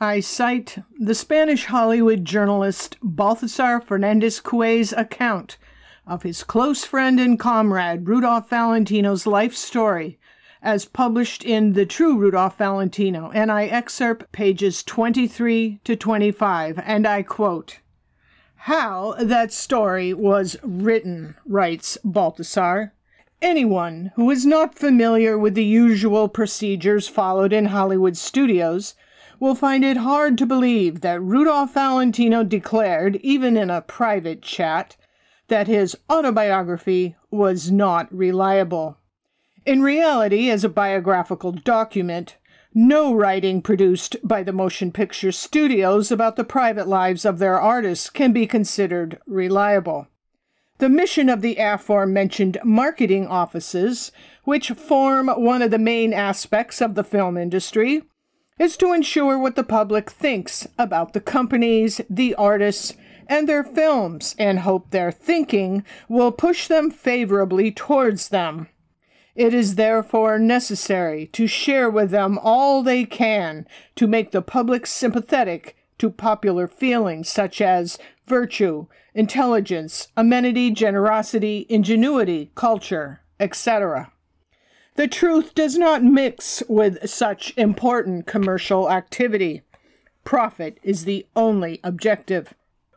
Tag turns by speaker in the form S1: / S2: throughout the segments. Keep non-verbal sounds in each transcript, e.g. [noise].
S1: I cite the Spanish Hollywood journalist Balthasar Fernandez Cue's account of his close friend and comrade Rudolph Valentino's life story as published in The True Rudolph Valentino, and I excerpt pages 23 to 25, and I quote, How that story was written, writes Baltasar. Anyone who is not familiar with the usual procedures followed in Hollywood studios will find it hard to believe that Rudolph Valentino declared, even in a private chat, that his autobiography was not reliable. In reality, as a biographical document, no writing produced by the motion picture studios about the private lives of their artists can be considered reliable. The mission of the aforementioned marketing offices, which form one of the main aspects of the film industry, is to ensure what the public thinks about the companies, the artists, and their films, and hope their thinking will push them favorably towards them. It is therefore necessary to share with them all they can to make the public sympathetic to popular feelings such as virtue, intelligence, amenity, generosity, ingenuity, culture, etc. The truth does not mix with such important commercial activity. Profit is the only objective.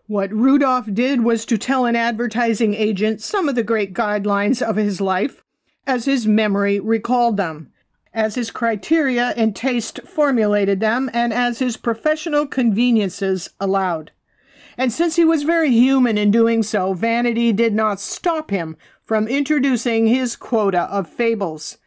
S1: What Rudolph did was to tell an advertising agent some of the great guidelines of his life as his memory recalled them, as his criteria and taste formulated them, and as his professional conveniences allowed. And since he was very human in doing so, vanity did not stop him from introducing his quota of fables.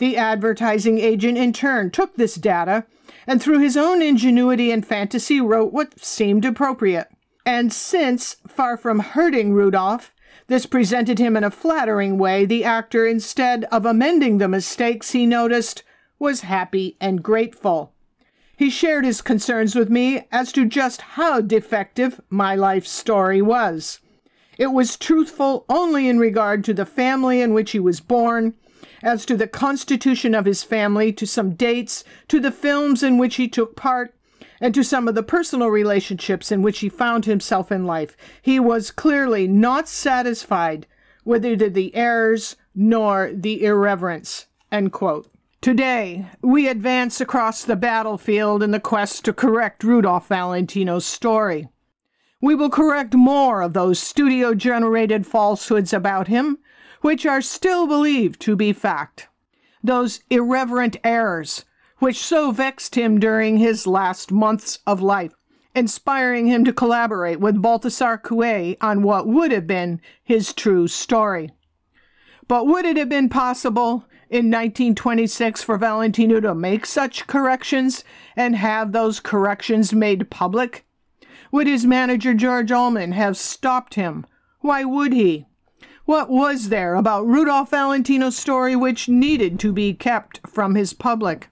S1: The advertising agent in turn took this data and through his own ingenuity and fantasy wrote what seemed appropriate. And since, far from hurting Rudolph, this presented him in a flattering way, the actor, instead of amending the mistakes he noticed, was happy and grateful. He shared his concerns with me as to just how defective my life story was. It was truthful only in regard to the family in which he was born, as to the constitution of his family, to some dates, to the films in which he took part, and to some of the personal relationships in which he found himself in life. He was clearly not satisfied with either the errors nor the irreverence. Today, we advance across the battlefield in the quest to correct Rudolph Valentino's story. We will correct more of those studio generated falsehoods about him which are still believed to be fact. Those irreverent errors, which so vexed him during his last months of life, inspiring him to collaborate with Baltasar Coué on what would have been his true story. But would it have been possible in 1926 for Valentino to make such corrections and have those corrections made public? Would his manager George Ullman have stopped him? Why would he? What was there about Rudolph Valentino's story which needed to be kept from his public?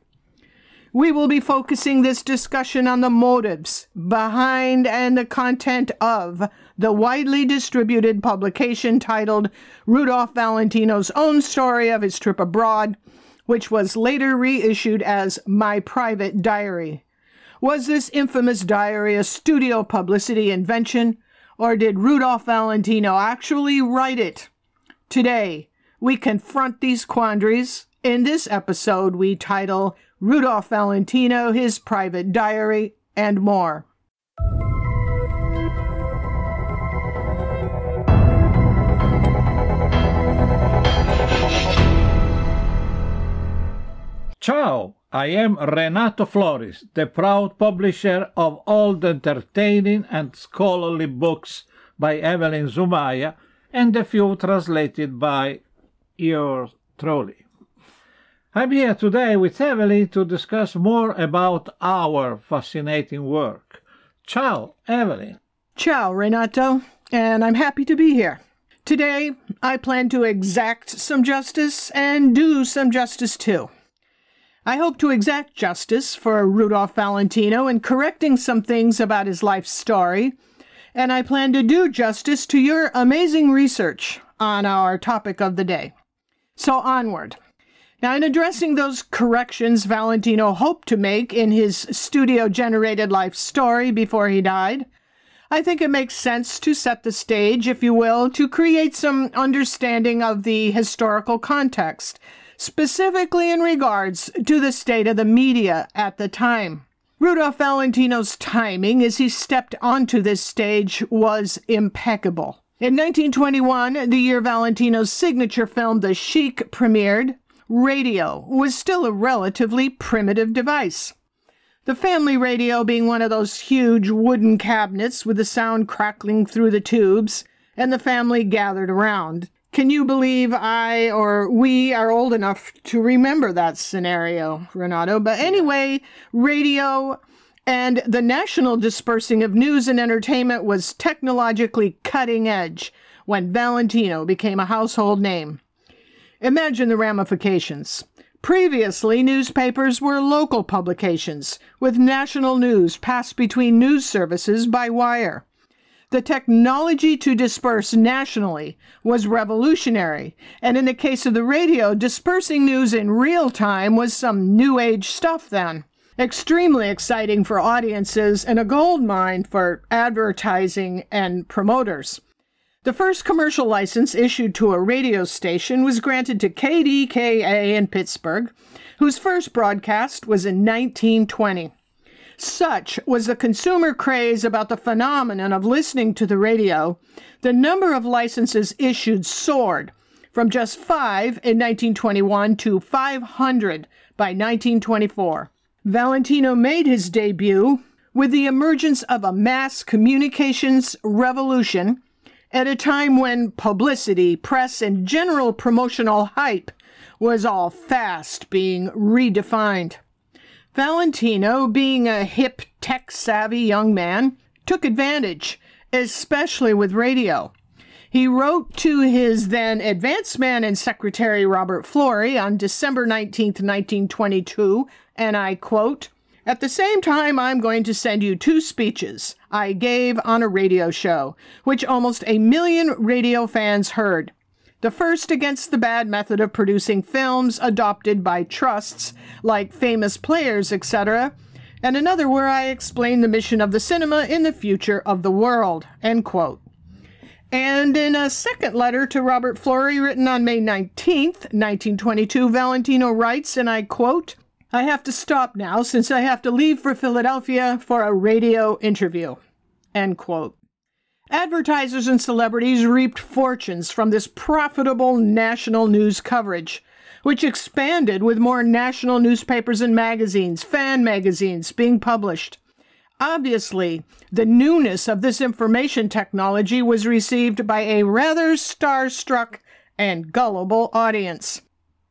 S1: We will be focusing this discussion on the motives behind and the content of the widely distributed publication titled Rudolph Valentino's Own Story of His Trip Abroad, which was later reissued as My Private Diary. Was this infamous diary a studio publicity invention? Or did Rudolph Valentino actually write it? Today, we confront these quandaries. In this episode, we title Rudolph Valentino, His Private Diary, and more.
S2: Ciao I am Renato Flores, the proud publisher of all the entertaining and scholarly books by Evelyn Zumaya and a few translated by your trolley. I'm here today with Evelyn to discuss more about our fascinating work. Ciao, Evelyn.
S1: Ciao, Renato, and I'm happy to be here. Today, I plan to exact some justice and do some justice too. I hope to exact justice for Rudolph Valentino in correcting some things about his life story, and I plan to do justice to your amazing research on our topic of the day. So onward. Now, in addressing those corrections Valentino hoped to make in his studio generated life story before he died, I think it makes sense to set the stage, if you will, to create some understanding of the historical context specifically in regards to the state of the media at the time. Rudolph Valentino's timing as he stepped onto this stage was impeccable. In 1921, the year Valentino's signature film The Sheik premiered, radio was still a relatively primitive device. The family radio being one of those huge wooden cabinets with the sound crackling through the tubes, and the family gathered around. Can you believe I or we are old enough to remember that scenario, Renato? But anyway, radio and the national dispersing of news and entertainment was technologically cutting edge when Valentino became a household name. Imagine the ramifications. Previously, newspapers were local publications, with national news passed between news services by wire. The technology to disperse nationally was revolutionary, and in the case of the radio, dispersing news in real time was some new age stuff then. Extremely exciting for audiences and a gold mine for advertising and promoters. The first commercial license issued to a radio station was granted to KDKA in Pittsburgh, whose first broadcast was in 1920. Such was the consumer craze about the phenomenon of listening to the radio, the number of licenses issued soared from just five in 1921 to 500 by 1924. Valentino made his debut with the emergence of a mass communications revolution at a time when publicity, press, and general promotional hype was all fast being redefined. Valentino, being a hip, tech savvy young man, took advantage, especially with radio. He wrote to his then advance man and secretary Robert Flory on December 19, 1922, and I quote, at the same time, I'm going to send you two speeches I gave on a radio show, which almost a million radio fans heard. The first against the bad method of producing films adopted by trusts like famous players, etc., and another where I explain the mission of the cinema in the future of the world. End quote. And in a second letter to Robert Flory, written on May 19th, 1922, Valentino writes, and I quote, I have to stop now since I have to leave for Philadelphia for a radio interview. End quote. Advertisers and celebrities reaped fortunes from this profitable national news coverage, which expanded with more national newspapers and magazines, fan magazines being published. Obviously, the newness of this information technology was received by a rather starstruck and gullible audience.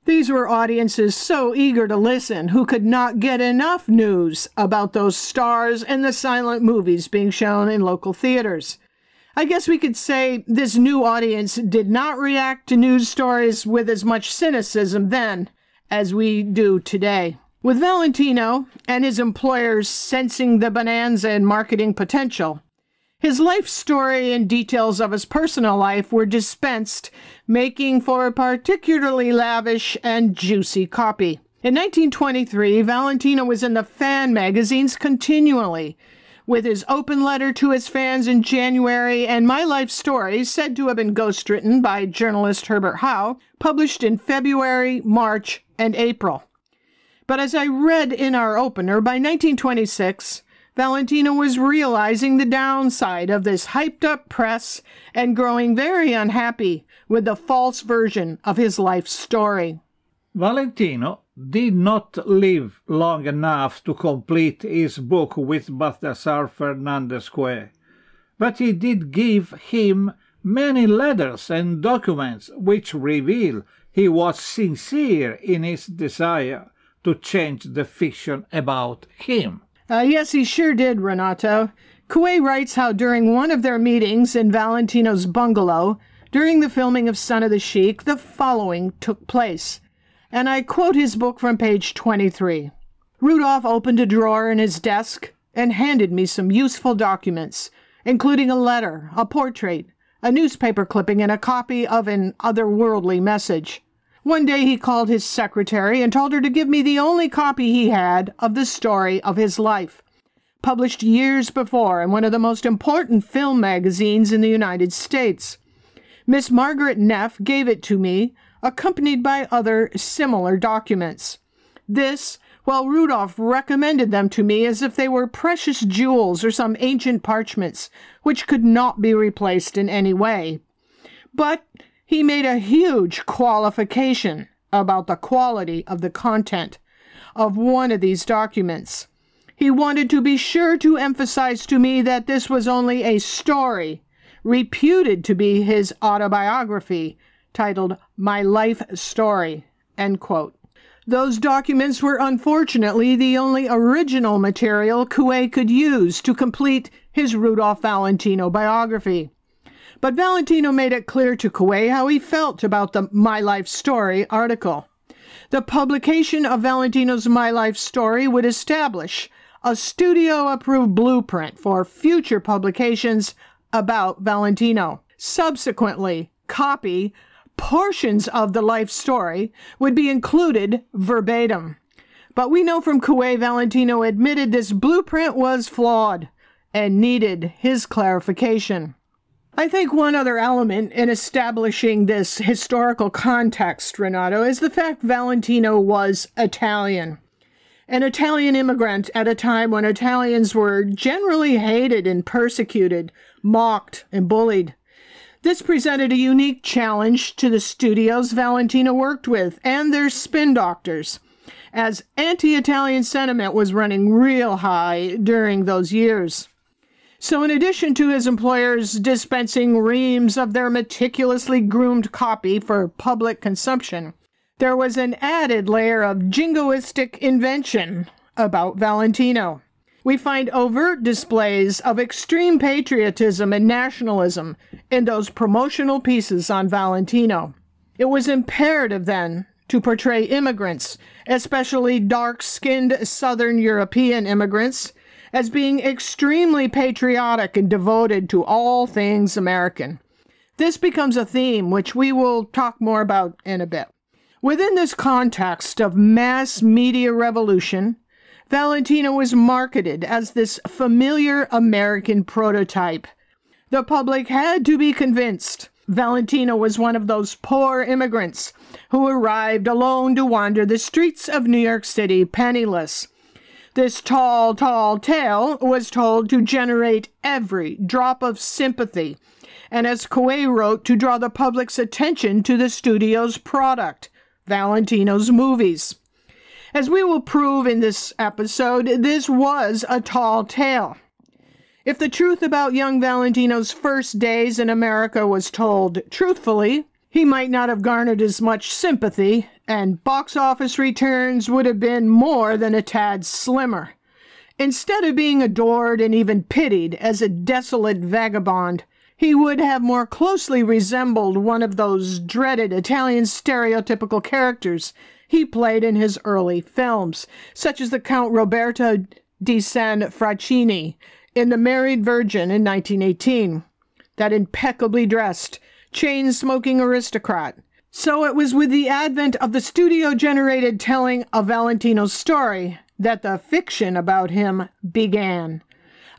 S1: These were audiences so eager to listen who could not get enough news about those stars and the silent movies being shown in local theaters. I guess we could say this new audience did not react to news stories with as much cynicism then as we do today. With Valentino and his employers sensing the bonanza and marketing potential, his life story and details of his personal life were dispensed, making for a particularly lavish and juicy copy. In 1923, Valentino was in the fan magazines continually, with his open letter to his fans in January and My Life Story, said to have been ghostwritten by journalist Herbert Howe, published in February, March, and April. But as I read in our opener, by 1926, Valentino was realizing the downside of this hyped up press and growing very unhappy with the false version of his life story.
S2: Valentino did not live long enough to complete his book with Balthasar Fernandez-Cue, but he did give him many letters and documents which reveal he was sincere in his desire to change the fiction about
S1: him. Uh, yes, he sure did, Renato. Cue writes how during one of their meetings in Valentino's bungalow, during the filming of Son of the Sheik, the following took place and I quote his book from page 23. Rudolph opened a drawer in his desk and handed me some useful documents, including a letter, a portrait, a newspaper clipping, and a copy of an otherworldly message. One day he called his secretary and told her to give me the only copy he had of the story of his life, published years before in one of the most important film magazines in the United States. Miss Margaret Neff gave it to me, accompanied by other similar documents. This, while Rudolph recommended them to me as if they were precious jewels or some ancient parchments, which could not be replaced in any way. But he made a huge qualification about the quality of the content of one of these documents. He wanted to be sure to emphasize to me that this was only a story, reputed to be his autobiography, titled My Life Story, end quote. Those documents were unfortunately the only original material Coué could use to complete his Rudolph Valentino biography. But Valentino made it clear to Coué how he felt about the My Life Story article. The publication of Valentino's My Life Story would establish a studio approved blueprint for future publications about Valentino. Subsequently, copy portions of the life story would be included verbatim. But we know from Kuwait, Valentino admitted this blueprint was flawed and needed his clarification. I think one other element in establishing this historical context, Renato, is the fact Valentino was Italian. An Italian immigrant at a time when Italians were generally hated and persecuted, mocked and bullied. This presented a unique challenge to the studios Valentina worked with and their spin doctors, as anti Italian sentiment was running real high during those years. So, in addition to his employers dispensing reams of their meticulously groomed copy for public consumption, there was an added layer of jingoistic invention about Valentino we find overt displays of extreme patriotism and nationalism in those promotional pieces on Valentino. It was imperative then to portray immigrants, especially dark skinned Southern European immigrants, as being extremely patriotic and devoted to all things American. This becomes a theme which we will talk more about in a bit. Within this context of mass media revolution, Valentino was marketed as this familiar American prototype. The public had to be convinced. Valentino was one of those poor immigrants who arrived alone to wander the streets of New York City penniless. This tall, tall tale was told to generate every drop of sympathy, and as Kuei wrote, to draw the public's attention to the studio's product, Valentino's movies. As we will prove in this episode, this was a tall tale. If the truth about young Valentino's first days in America was told truthfully, he might not have garnered as much sympathy, and box office returns would have been more than a tad slimmer. Instead of being adored and even pitied as a desolate vagabond, he would have more closely resembled one of those dreaded Italian stereotypical characters he played in his early films, such as the Count Roberto di San Fracini in The Married Virgin in 1918, that impeccably dressed, chain smoking aristocrat. So it was with the advent of the studio generated telling of Valentino's story that the fiction about him began.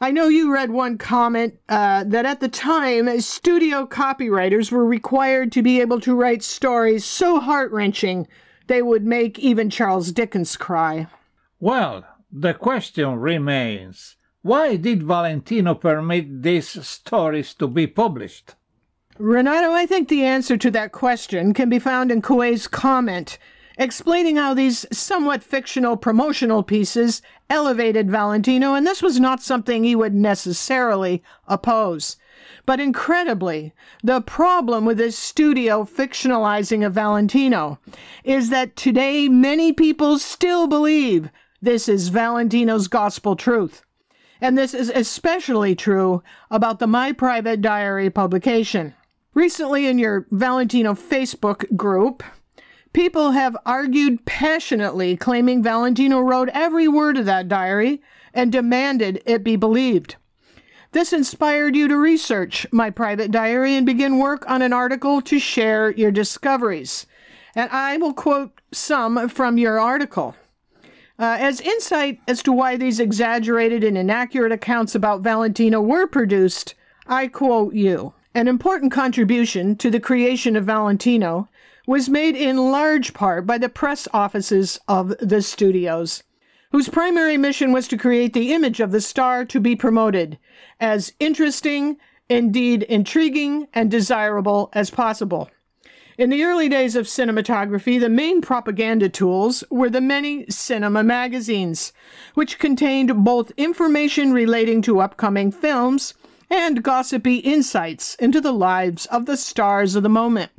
S1: I know you read one comment uh, that at the time, studio copywriters were required to be able to write stories so heart wrenching they would make even Charles Dickens cry.
S2: Well, the question remains why did Valentino permit these stories to be published?
S1: Renato, I think the answer to that question can be found in Coué's comment explaining how these somewhat fictional promotional pieces elevated Valentino, and this was not something he would necessarily oppose. But incredibly, the problem with this studio fictionalizing of Valentino is that today many people still believe this is Valentino's gospel truth. And this is especially true about the My Private Diary publication. Recently, in your Valentino Facebook group, people have argued passionately, claiming Valentino wrote every word of that diary and demanded it be believed. This inspired you to research my private diary and begin work on an article to share your discoveries. And I will quote some from your article. Uh, as insight as to why these exaggerated and inaccurate accounts about Valentino were produced, I quote you. An important contribution to the creation of Valentino was made in large part by the press offices of the studios whose primary mission was to create the image of the star to be promoted as interesting, indeed intriguing, and desirable as possible. In the early days of cinematography, the main propaganda tools were the many cinema magazines, which contained both information relating to upcoming films and gossipy insights into the lives of the stars of the moment.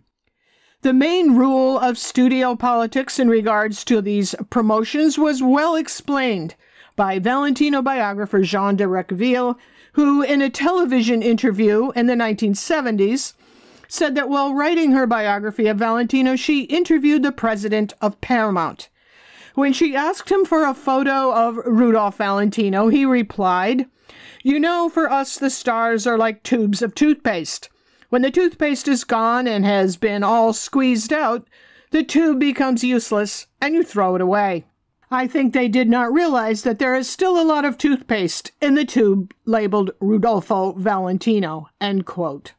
S1: The main rule of studio politics in regards to these promotions was well explained by Valentino biographer Jean de Recqueville, who, in a television interview in the 1970s, said that while writing her biography of Valentino, she interviewed the president of Paramount. When she asked him for a photo of Rudolph Valentino, he replied, You know, for us, the stars are like tubes of toothpaste. When the toothpaste is gone and has been all squeezed out, the tube becomes useless and you throw it away. I think they did not realize that there is still a lot of toothpaste in the tube labeled Rudolfo Valentino. End quote.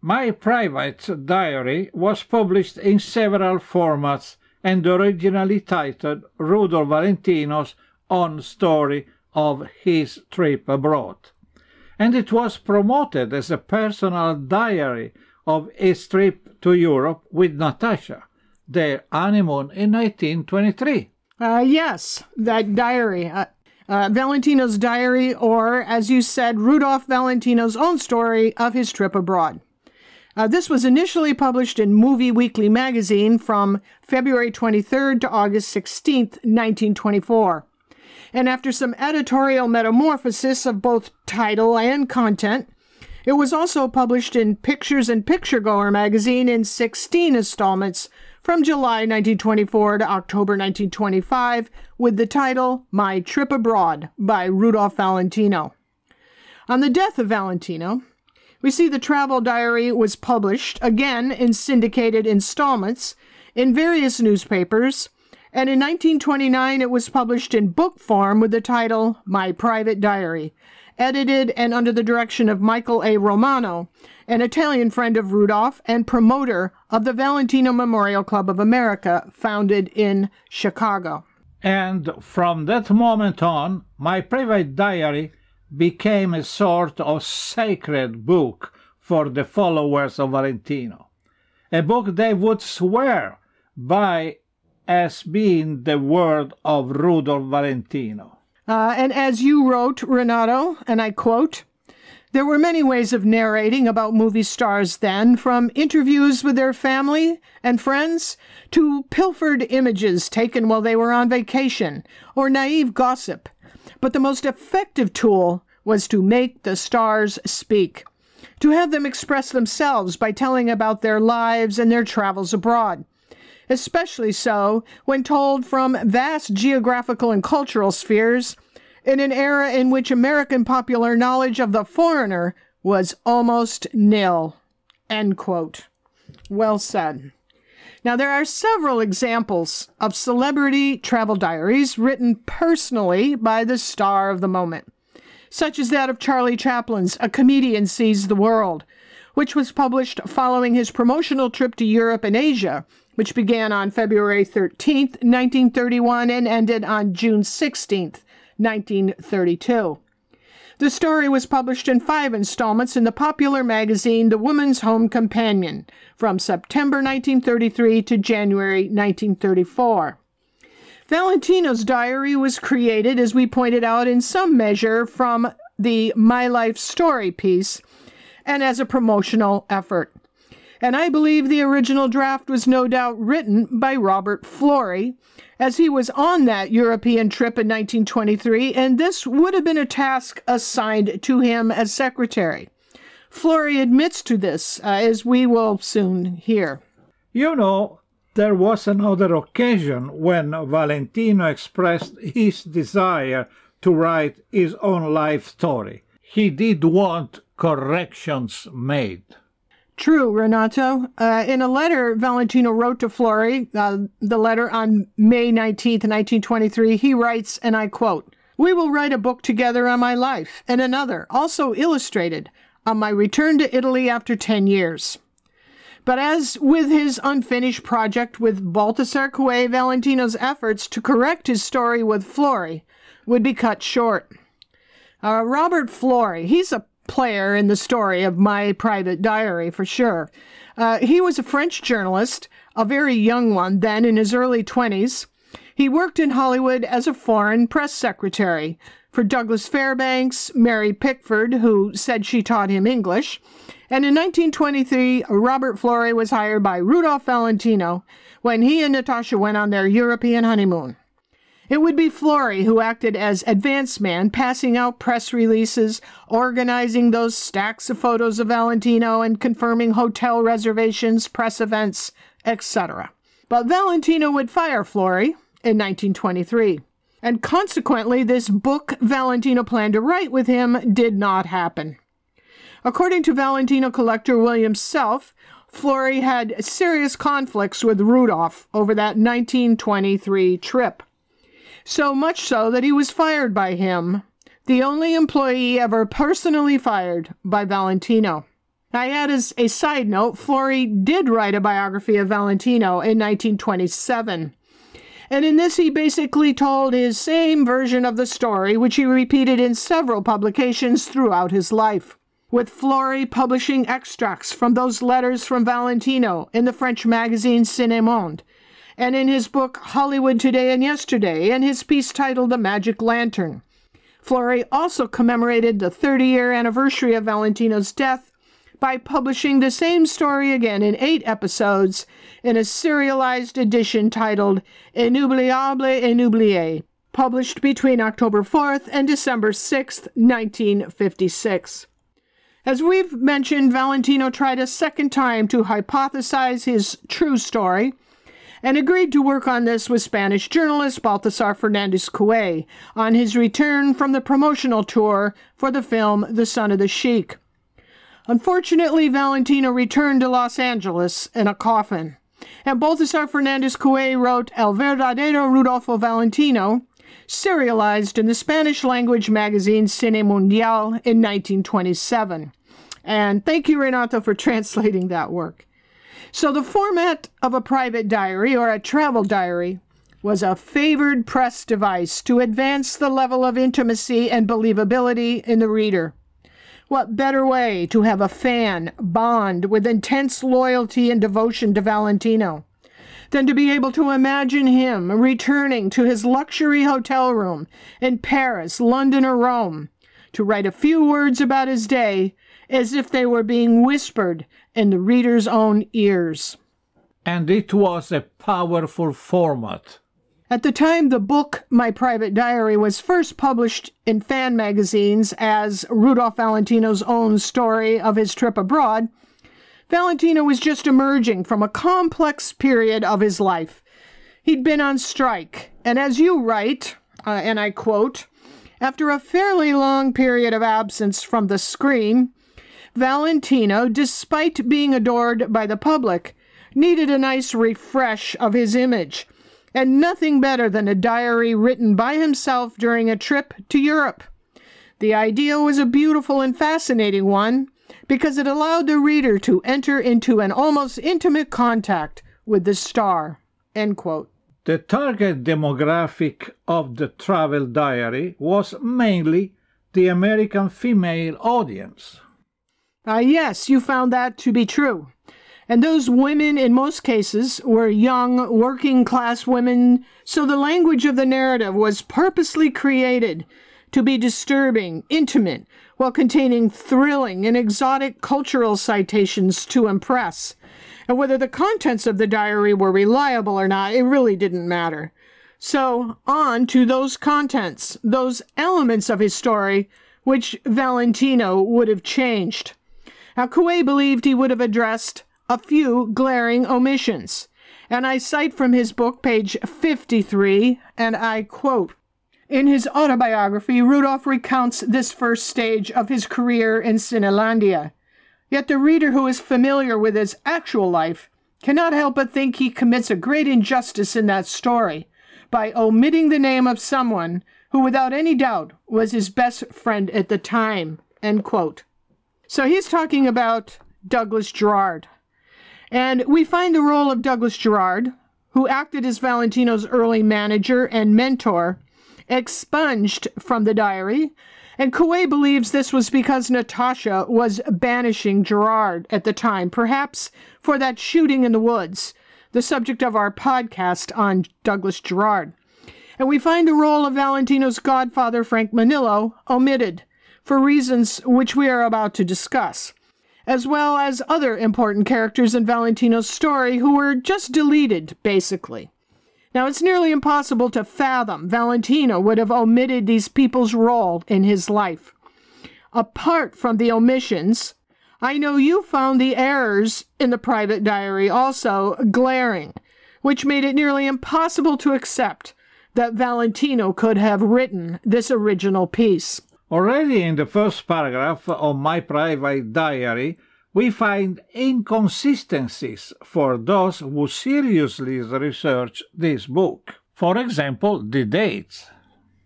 S2: My private diary was published in several formats and originally titled Rudolf Valentino's Own Story of His Trip Abroad and it was promoted as a personal diary of his trip to Europe with Natasha, their honeymoon in 1923.
S1: Uh, yes, that diary. Uh, uh, Valentino's diary, or as you said, Rudolph Valentino's own story of his trip abroad. Uh, this was initially published in Movie Weekly magazine from February 23rd to August 16th, 1924 and after some editorial metamorphosis of both title and content, it was also published in Pictures and Picturegoer magazine in 16 installments from July 1924 to October 1925 with the title My Trip Abroad by Rudolph Valentino. On the death of Valentino, we see the travel diary was published again in syndicated installments in various newspapers and in 1929 it was published in book form with the title My Private Diary, edited and under the direction of Michael A. Romano, an Italian friend of Rudolph and promoter of the Valentino Memorial Club of America, founded in Chicago.
S2: And from that moment on, my private diary became a sort of sacred book for the followers of Valentino, a book they would swear by as being the word of Rudolf Valentino.
S1: Uh, and as you wrote, Renato, and I quote, there were many ways of narrating about movie stars then, from interviews with their family and friends to pilfered images taken while they were on vacation or naive gossip. But the most effective tool was to make the stars speak, to have them express themselves by telling about their lives and their travels abroad especially so when told from vast geographical and cultural spheres in an era in which American popular knowledge of the foreigner was almost nil. End quote. Well said. Now, there are several examples of celebrity travel diaries written personally by the star of the moment, such as that of Charlie Chaplin's A Comedian Sees the World, which was published following his promotional trip to Europe and Asia, which began on February 13, 1931, and ended on June 16, 1932. The story was published in five installments in the popular magazine The Woman's Home Companion from September 1933 to January 1934. Valentino's diary was created, as we pointed out, in some measure from the My Life Story piece and as a promotional effort. And I believe the original draft was no doubt written by Robert Florey, as he was on that European trip in 1923, and this would have been a task assigned to him as secretary. Florey admits to this, uh, as we will soon hear.
S2: You know, there was another occasion when Valentino expressed his desire to write his own life story. He did want corrections made.
S1: True, Renato. Uh, in a letter Valentino wrote to Flori, uh, the letter on May 19th, 1923, he writes, and I quote, We will write a book together on my life, and another, also illustrated, on my return to Italy after 10 years. But as with his unfinished project with Baltasar Cue, Valentino's efforts to correct his story with Flori would be cut short. Uh, Robert Flory. he's a player in the story of My Private Diary for sure. Uh, he was a French journalist, a very young one then in his early 20s. He worked in Hollywood as a foreign press secretary for Douglas Fairbanks, Mary Pickford, who said she taught him English. And in 1923, Robert Florey was hired by Rudolph Valentino when he and Natasha went on their European honeymoon. It would be Flory who acted as advance man, passing out press releases, organizing those stacks of photos of Valentino, and confirming hotel reservations, press events, etc. But Valentino would fire Flory in 1923. And consequently, this book Valentino planned to write with him did not happen. According to Valentino collector William Self, Flory had serious conflicts with Rudolph over that 1923 trip so much so that he was fired by him, the only employee ever personally fired by Valentino. I add as a side note, Flory did write a biography of Valentino in 1927. And in this, he basically told his same version of the story, which he repeated in several publications throughout his life. With Flory publishing extracts from those letters from Valentino in the French magazine Cinemonde, and in his book Hollywood Today and Yesterday, and his piece titled The Magic Lantern. Florey also commemorated the 30 year anniversary of Valentino's death by publishing the same story again in eight episodes in a serialized edition titled Inoubliable Inoublié, published between October 4th and December 6th, 1956. As we've mentioned, Valentino tried a second time to hypothesize his true story and agreed to work on this with Spanish journalist Baltasar Fernandez Cuey on his return from the promotional tour for the film The Son of the Sheik. Unfortunately, Valentino returned to Los Angeles in a coffin. And Baltasar Fernandez Cuey wrote El Verdadero Rudolfo Valentino, serialized in the Spanish language magazine Cine Mundial in 1927. And thank you, Renato, for [laughs] translating that work. So the format of a private diary or a travel diary was a favored press device to advance the level of intimacy and believability in the reader. What better way to have a fan bond with intense loyalty and devotion to Valentino than to be able to imagine him returning to his luxury hotel room in Paris, London, or Rome to write a few words about his day as if they were being whispered in the reader's own ears.
S2: And it was a powerful format.
S1: At the time the book, My Private Diary, was first published in fan magazines as Rudolph Valentino's own story of his trip abroad, Valentino was just emerging from a complex period of his life. He'd been on strike, and as you write, uh, and I quote, after a fairly long period of absence from the screen, Valentino, despite being adored by the public, needed a nice refresh of his image, and nothing better than a diary written by himself during a trip to Europe. The idea was a beautiful and fascinating one because it allowed the reader to enter into an almost intimate contact with the star. The
S2: target demographic of the travel diary was mainly the American female audience.
S1: Uh, yes, you found that to be true. And those women, in most cases, were young, working class women, so the language of the narrative was purposely created to be disturbing, intimate, while containing thrilling and exotic cultural citations to impress. And whether the contents of the diary were reliable or not, it really didn't matter. So, on to those contents, those elements of his story, which Valentino would have changed. Now, Coué believed he would have addressed a few glaring omissions, and I cite from his book, page 53, and I quote, in his autobiography, Rudolph recounts this first stage of his career in Cinelandia. Yet the reader who is familiar with his actual life cannot help but think he commits a great injustice in that story by omitting the name of someone who, without any doubt, was his best friend at the time. End quote. So he's talking about Douglas Gerard. And we find the role of Douglas Gerard, who acted as Valentino's early manager and mentor, expunged from the diary. And Coué believes this was because Natasha was banishing Gerard at the time, perhaps for that shooting in the woods, the subject of our podcast on Douglas Gerard. And we find the role of Valentino's godfather, Frank Manillo, omitted for reasons which we are about to discuss, as well as other important characters in Valentino's story who were just deleted, basically. Now, it's nearly impossible to fathom Valentino would have omitted these people's role in his life. Apart from the omissions, I know you found the errors in the private diary also glaring, which made it nearly impossible to accept that Valentino could have written
S2: this original piece. Already in the first paragraph of my private diary, we find inconsistencies for those who seriously research this book. For example, the dates.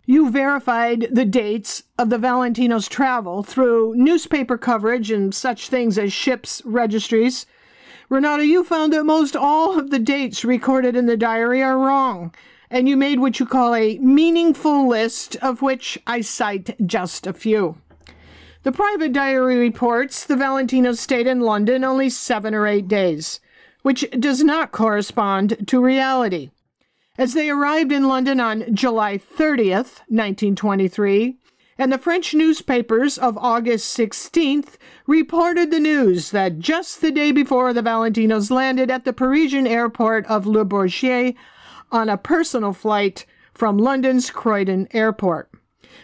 S1: You verified the dates of the Valentino's travel through newspaper coverage and such things as ships' registries. Renato, you found that most all of the dates recorded in the diary are wrong and you made what you call a meaningful list, of which I cite just a few. The private diary reports the Valentino stayed in London only seven or eight days, which does not correspond to reality. As they arrived in London on July 30th, 1923, and the French newspapers of August 16th reported the news that just the day before the Valentinos landed at the Parisian airport of Le Bourget on a personal flight from London's Croydon Airport.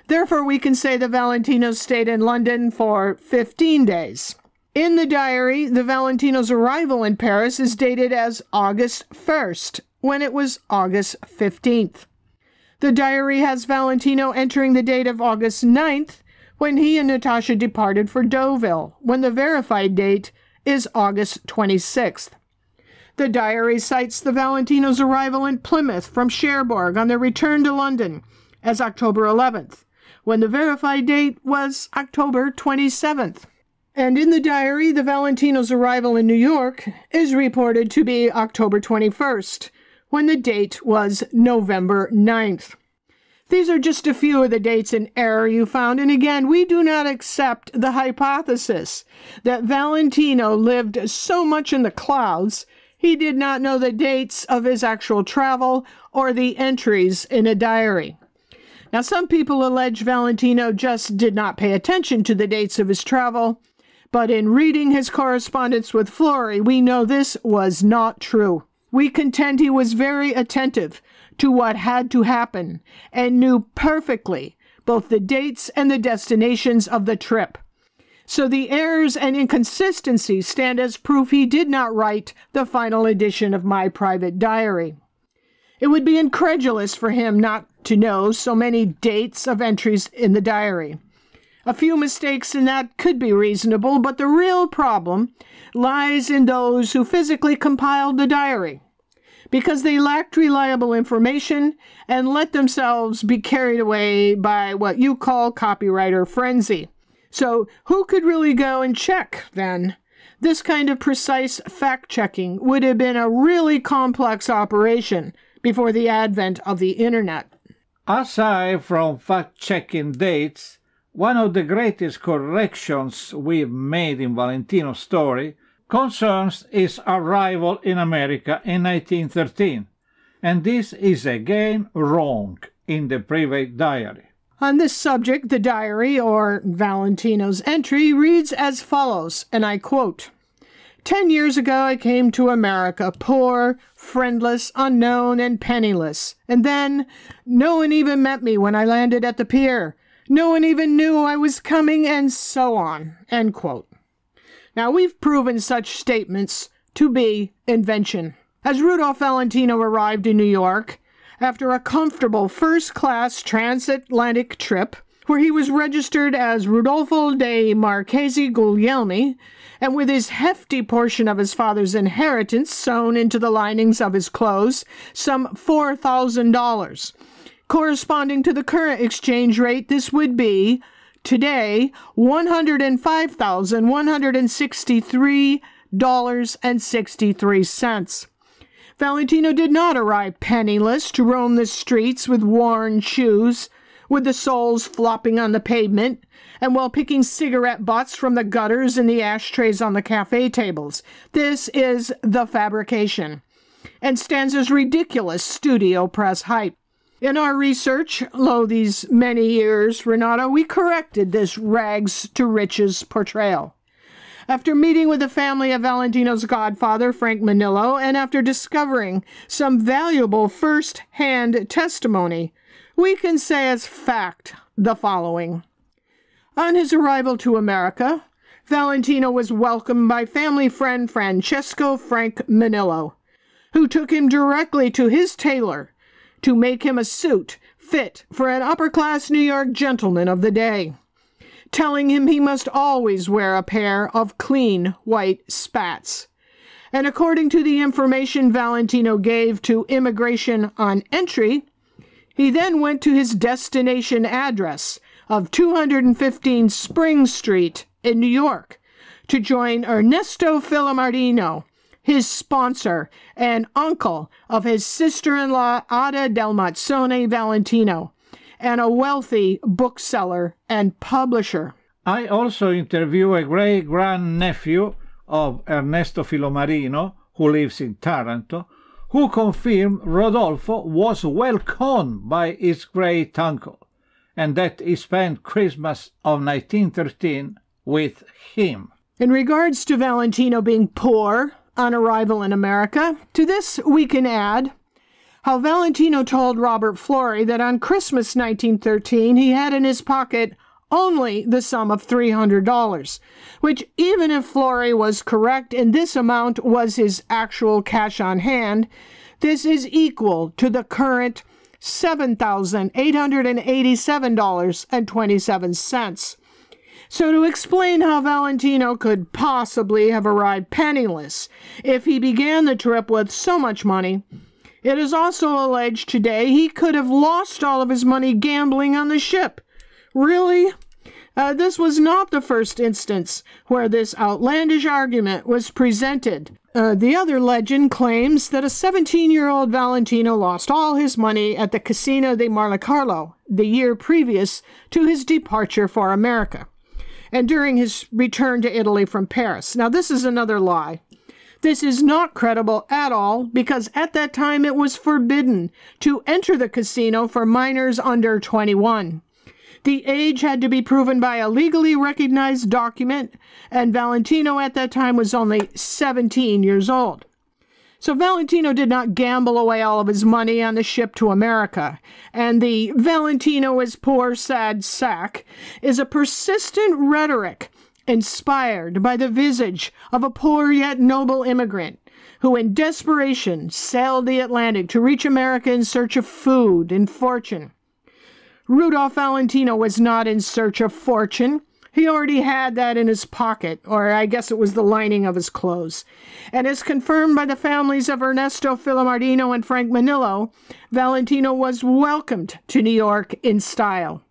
S1: Therefore, we can say the Valentinos stayed in London for 15 days. In the diary, the Valentino's arrival in Paris is dated as August 1st, when it was August 15th. The diary has Valentino entering the date of August 9th, when he and Natasha departed for Deauville, when the verified date is August 26th. The diary cites the Valentino's arrival in Plymouth from Cherbourg on their return to London as October 11th, when the verified date was October 27th. And in the diary, the Valentino's arrival in New York is reported to be October 21st, when the date was November 9th. These are just a few of the dates in error you found, and again, we do not accept the hypothesis that Valentino lived so much in the clouds he did not know the dates of his actual travel or the entries in a diary. Now, some people allege Valentino just did not pay attention to the dates of his travel, but in reading his correspondence with Flori, we know this was not true. We contend he was very attentive to what had to happen and knew perfectly both the dates and the destinations of the trip. So the errors and inconsistencies stand as proof he did not write the final edition of My Private Diary. It would be incredulous for him not to know so many dates of entries in the diary. A few mistakes in that could be reasonable, but the real problem lies in those who physically compiled the diary because they lacked reliable information and let themselves be carried away by what you call copywriter frenzy. So, who could really go and check then? This kind of precise fact checking would have been a really complex operation before the advent of the internet.
S2: Aside from fact checking dates, one of the greatest corrections we've made in Valentino's story concerns his arrival in America in 1913, and this is again wrong in the private diary.
S1: On this subject, the diary, or Valentino's entry, reads as follows, and I quote Ten years ago, I came to America, poor, friendless, unknown, and penniless. And then, no one even met me when I landed at the pier. No one even knew I was coming, and so on. End quote. Now, we've proven such statements to be invention. As Rudolph Valentino arrived in New York, after a comfortable first class transatlantic trip where he was registered as Rudolfo de Marchesi Guglielmi, and with his hefty portion of his father's inheritance sewn into the linings of his clothes, some $4,000. Corresponding to the current exchange rate, this would be today $105,163.63. Valentino did not arrive penniless to roam the streets with worn shoes, with the soles flopping on the pavement, and while picking cigarette butts from the gutters and the ashtrays on the cafe tables. This is the fabrication. And stands as ridiculous studio press hype. In our research, lo these many years, Renato, we corrected this rags to riches portrayal. After meeting with the family of Valentino's godfather, Frank Manillo, and after discovering some valuable first hand testimony, we can say as fact the following. On his arrival to America, Valentino was welcomed by family friend Francesco Frank Manillo, who took him directly to his tailor to make him a suit fit for an upper class New York gentleman of the day telling him he must always wear a pair of clean white spats. And according to the information Valentino gave to immigration on entry, he then went to his destination address of 215 Spring Street in New York to join Ernesto Filamardino, his sponsor and uncle of his sister-in-law Ada Del Mazzone Valentino, and a wealthy bookseller and publisher.
S2: I also interview a great grandnephew of Ernesto Filomarino, who lives in Taranto, who confirmed Rodolfo was well known by his great uncle, and that he spent Christmas of 1913 with him.
S1: In regards to Valentino being poor on arrival in America, to this we can add how Valentino told Robert Flory that on Christmas 1913 he had in his pocket only the sum of $300, which, even if Flory was correct and this amount was his actual cash on hand, this is equal to the current $7,887.27. So, to explain how Valentino could possibly have arrived penniless if he began the trip with so much money, it is also alleged today he could have lost all of his money gambling on the ship. Really? Uh, this was not the first instance where this outlandish argument was presented. Uh, the other legend claims that a 17 year old Valentino lost all his money at the Casino de Carlo the year previous to his departure for America and during his return to Italy from Paris. Now, this is another lie. This is not credible at all because at that time it was forbidden to enter the casino for minors under 21. The age had to be proven by a legally recognized document, and Valentino at that time was only 17 years old. So Valentino did not gamble away all of his money on the ship to America. And the Valentino is poor, sad sack is a persistent rhetoric inspired by the visage of a poor yet noble immigrant who, in desperation, sailed the Atlantic to reach America in search of food and fortune. Rudolph Valentino was not in search of fortune. He already had that in his pocket, or I guess it was the lining of his clothes. And as confirmed by the families of Ernesto Filimardino and Frank Manillo, Valentino was welcomed to New York in style.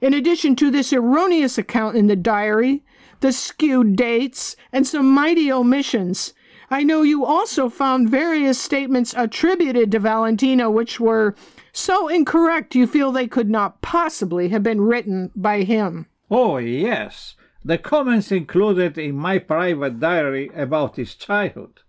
S1: In addition to this erroneous account in the diary, the skewed dates, and some mighty omissions. I know you also found various statements attributed to Valentino which were so incorrect you feel they could not possibly have been written by him.
S2: Oh, yes. The comments included in my private diary about his childhood,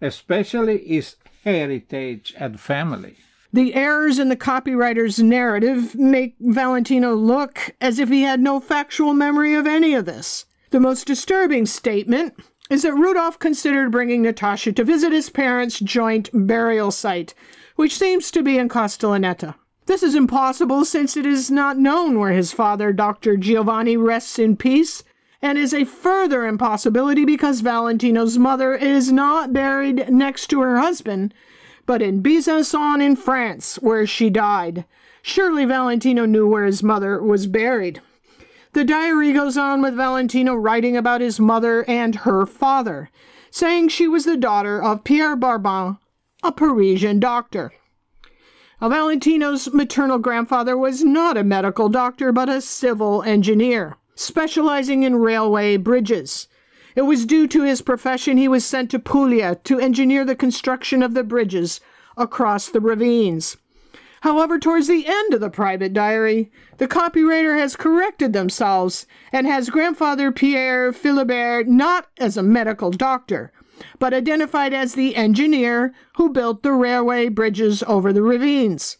S2: especially his heritage and family.
S1: The errors in the copywriter's narrative make Valentino look as if he had no factual memory of any of this. The most disturbing statement is that Rudolph considered bringing Natasha to visit his parents' joint burial site, which seems to be in Castellaneta. This is impossible since it is not known where his father, Dr. Giovanni, rests in peace, and is a further impossibility because Valentino's mother is not buried next to her husband, but in Besançon in France, where she died. Surely Valentino knew where his mother was buried. The diary goes on with Valentino writing about his mother and her father, saying she was the daughter of Pierre Barbin, a Parisian doctor. Now, Valentino's maternal grandfather was not a medical doctor, but a civil engineer, specializing in railway bridges. It was due to his profession he was sent to Puglia to engineer the construction of the bridges across the ravines. However, towards the end of the private diary, the copywriter has corrected themselves and has grandfather Pierre Philibert not as a medical doctor, but identified as the engineer who built the railway bridges over the ravines.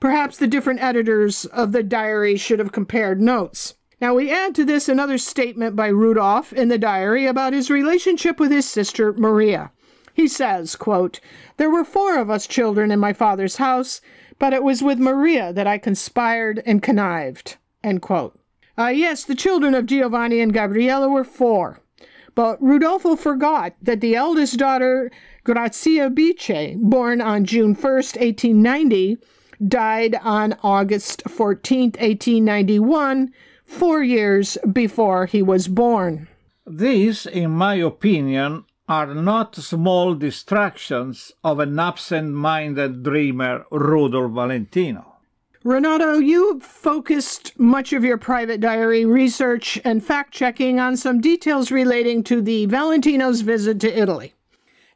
S1: Perhaps the different editors of the diary should have compared notes. Now, we add to this another statement by Rudolph in the diary about his relationship with his sister Maria. He says, quote, There were four of us children in my father's house, but it was with Maria that I conspired and connived, end quote. Uh, yes, the children of Giovanni and Gabriella were four, but Rudolfo forgot that the eldest daughter, Grazia Bice, born on June 1st, 1890, died on August 14th, 1891, four years before he was born.
S2: This, in my opinion, are not small distractions of an absent-minded dreamer, Rudolf Valentino.
S1: Renato, you focused much of your private diary research and fact checking on some details relating to the Valentino's visit to Italy.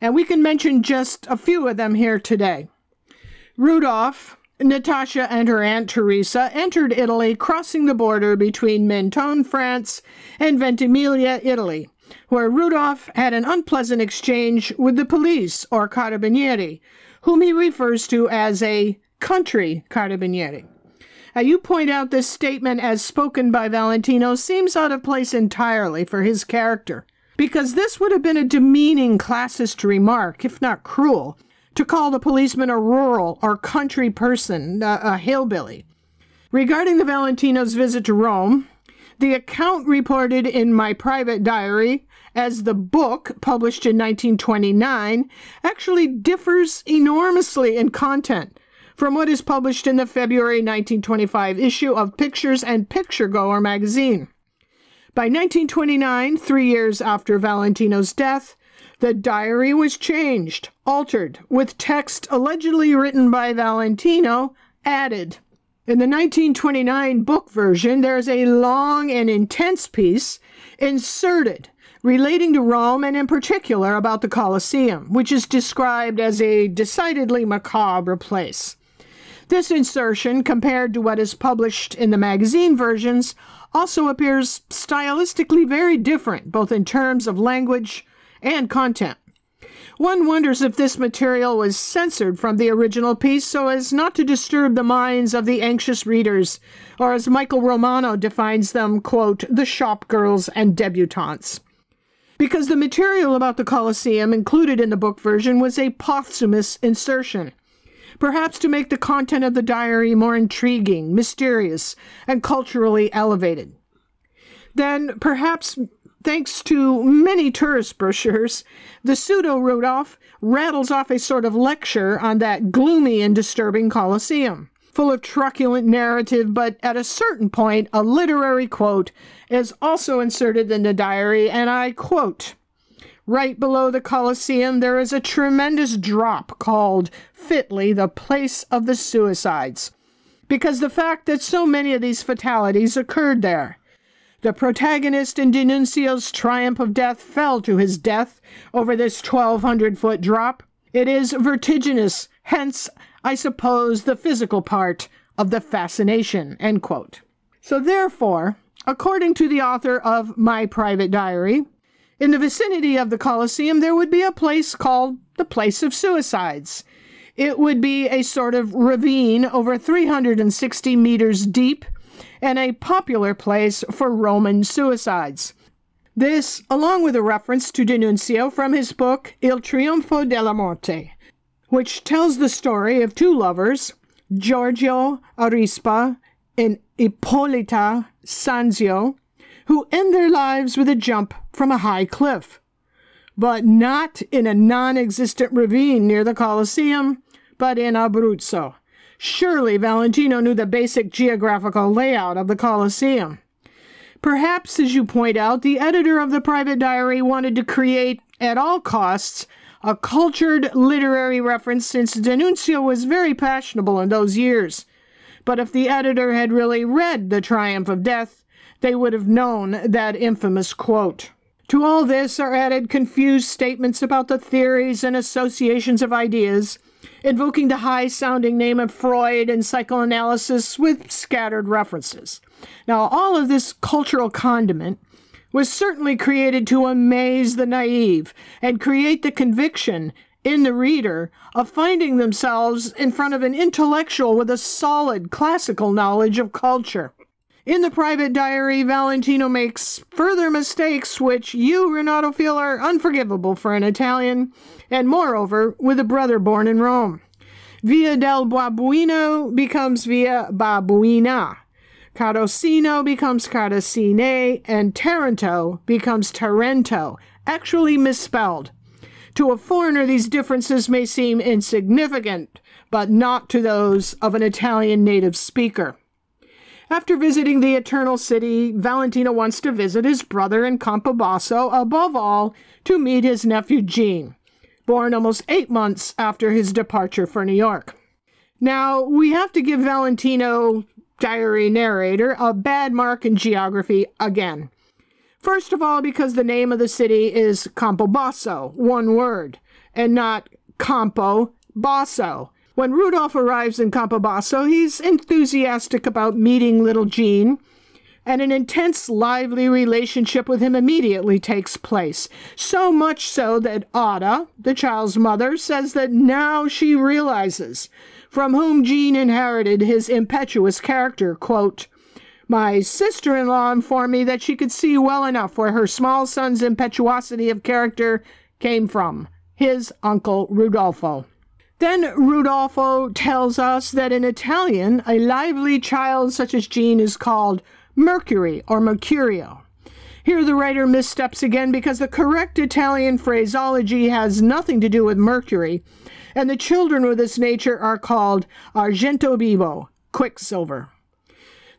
S1: And we can mention just a few of them here today. Rudolf, Natasha, and her Aunt Teresa entered Italy crossing the border between Mentone, France, and Ventimiglia, Italy where Rudolph had an unpleasant exchange with the police or carabinieri, whom he refers to as a country carabinieri. Now, you point out this statement as spoken by Valentino seems out of place entirely for his character, because this would have been a demeaning classist remark, if not cruel, to call the policeman a rural or country person, a, uh, a hillbilly. Regarding the Valentino's visit to Rome, the account reported in my private diary as the book published in 1929 actually differs enormously in content from what is published in the February 1925 issue of Pictures and Picture Goer magazine. By 1929, three years after Valentino's death, the diary was changed, altered, with text allegedly written by Valentino added. In the 1929 book version, there's a long and intense piece inserted relating to Rome and in particular about the Colosseum, which is described as a decidedly macabre place. This insertion, compared to what is published in the magazine versions, also appears stylistically very different, both in terms of language and content. One wonders if this material was censored from the original piece so as not to disturb the minds of the anxious readers, or as Michael Romano defines them, quote, the shop girls and debutantes. Because the material about the Colosseum included in the book version was a posthumous insertion perhaps to make the content of the diary more intriguing, mysterious, and culturally elevated. Then, perhaps Thanks to many tourist brochures, the pseudo Rudolph rattles off a sort of lecture on that gloomy and disturbing Colosseum, full of truculent narrative, but at a certain point, a literary quote is also inserted in the diary, and I quote Right below the Colosseum, there is a tremendous drop called, fitly, the place of the suicides, because the fact that so many of these fatalities occurred there. The protagonist in D'Annunzio's Triumph of Death fell to his death over this 1,200 foot drop. It is vertiginous, hence, I suppose, the physical part of the fascination. End quote. So, therefore, according to the author of My Private Diary, in the vicinity of the Colosseum, there would be a place called the Place of Suicides. It would be a sort of ravine over 360 meters deep and a popular place for Roman suicides. This, along with a reference to D'Annunzio from his book Il Triunfo della Morte, which tells the story of two lovers, Giorgio Arispa and Ippolita Sanzio, who end their lives with a jump from a high cliff, but not in a non existent ravine near the Colosseum, but in Abruzzo. Surely Valentino knew the basic geographical layout of the Colosseum. Perhaps, as you point out, the editor of the private diary wanted to create, at all costs, a cultured literary reference since D'Annunzio was very fashionable in those years. But if the editor had really read The Triumph of Death, they would have known that infamous quote. To all this are added confused statements about the theories and associations of ideas, invoking the high sounding name of Freud and psychoanalysis with scattered references. Now, all of this cultural condiment was certainly created to amaze the naive and create the conviction in the reader of finding themselves in front of an intellectual with a solid classical knowledge of culture. In the private diary, Valentino makes further mistakes which you, Renato, feel are unforgivable for an Italian, and moreover with a brother born in Rome. Via del Babuino becomes Via Babuina. Carosino becomes Carosine, and Taranto becomes Tarento, actually misspelled. To a foreigner, these differences may seem insignificant, but not to those of an Italian native speaker. After visiting the Eternal City, Valentino wants to visit his brother in Campobasso, above all, to meet his nephew Jean born almost eight months after his departure for New York. Now, we have to give Valentino, diary narrator, a bad mark in geography again. First of all, because the name of the city is Campobasso, one word, and not Campo Basso. When Rudolph arrives in Campobasso, he's enthusiastic about meeting little Jean and an intense, lively relationship with him immediately takes place. So much so that Ada, the child's mother, says that now she realizes from whom Jean inherited his impetuous character. Quote, my sister in law informed me that she could see well enough where her small son's impetuosity of character came from his uncle Rudolfo. Then Rudolfo tells us that in Italian, a lively child such as Jean is called Mercury or Mercurio. Here the writer missteps again because the correct Italian phraseology has nothing to do with Mercury, and the children with this nature are called Argento Vivo, Quicksilver.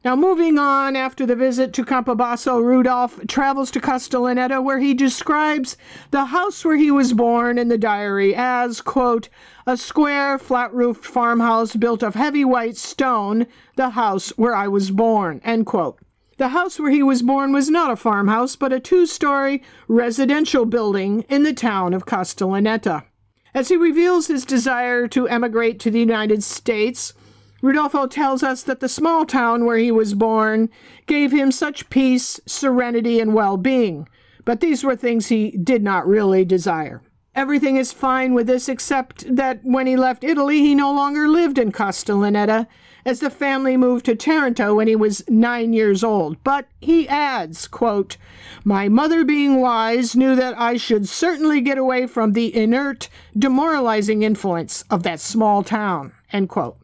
S1: Now, moving on after the visit to Campobasso, Rudolph travels to Castellaneta, where he describes the house where he was born in the diary as, quote, a square, flat roofed farmhouse built of heavy white stone, the house where I was born, end quote. The house where he was born was not a farmhouse, but a two-story residential building in the town of Castellaneta. As he reveals his desire to emigrate to the United States, Rudolfo tells us that the small town where he was born gave him such peace, serenity, and well-being. But these were things he did not really desire. Everything is fine with this except that when he left Italy, he no longer lived in Castellaneta, as the family moved to Taranto when he was nine years old. But he adds, quote, My mother, being wise, knew that I should certainly get away from the inert, demoralizing influence of that small town, end quote.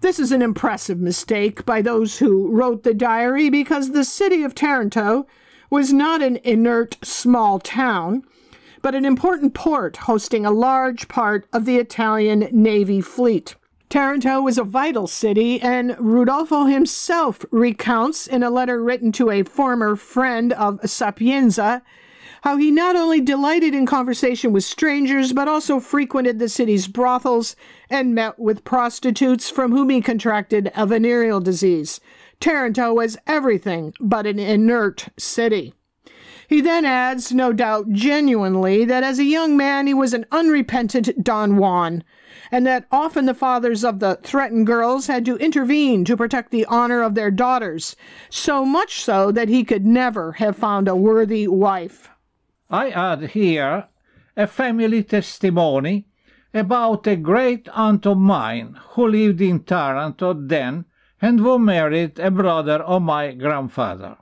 S1: This is an impressive mistake by those who wrote the diary because the city of Taranto was not an inert small town, but an important port hosting a large part of the Italian Navy fleet. Taranto was a vital city, and Rudolfo himself recounts in a letter written to a former friend of Sapienza how he not only delighted in conversation with strangers, but also frequented the city's brothels and met with prostitutes from whom he contracted a venereal disease. Taranto was everything but an inert city. He then adds, no doubt genuinely, that as a young man he was an unrepentant Don Juan and that often the fathers of the threatened girls had to intervene to protect the honor of their daughters, so much so that he could never have found a worthy wife.
S2: I add here a family testimony about a great aunt of mine who lived in Taranto then and who married a brother of my grandfather.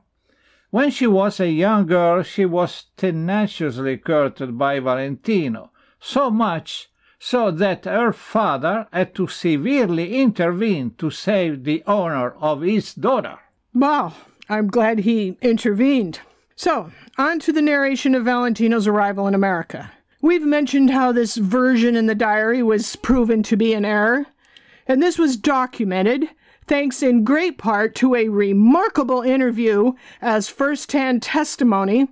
S2: When she was a young girl, she was tenaciously courted by Valentino, so much so that her father had to severely intervene to save the honor of his daughter.
S1: Well, I'm glad he intervened. So, on to the narration of Valentino's arrival in America. We've mentioned how this version in the diary was proven to be an error, and this was documented thanks in great part to a remarkable interview as first hand testimony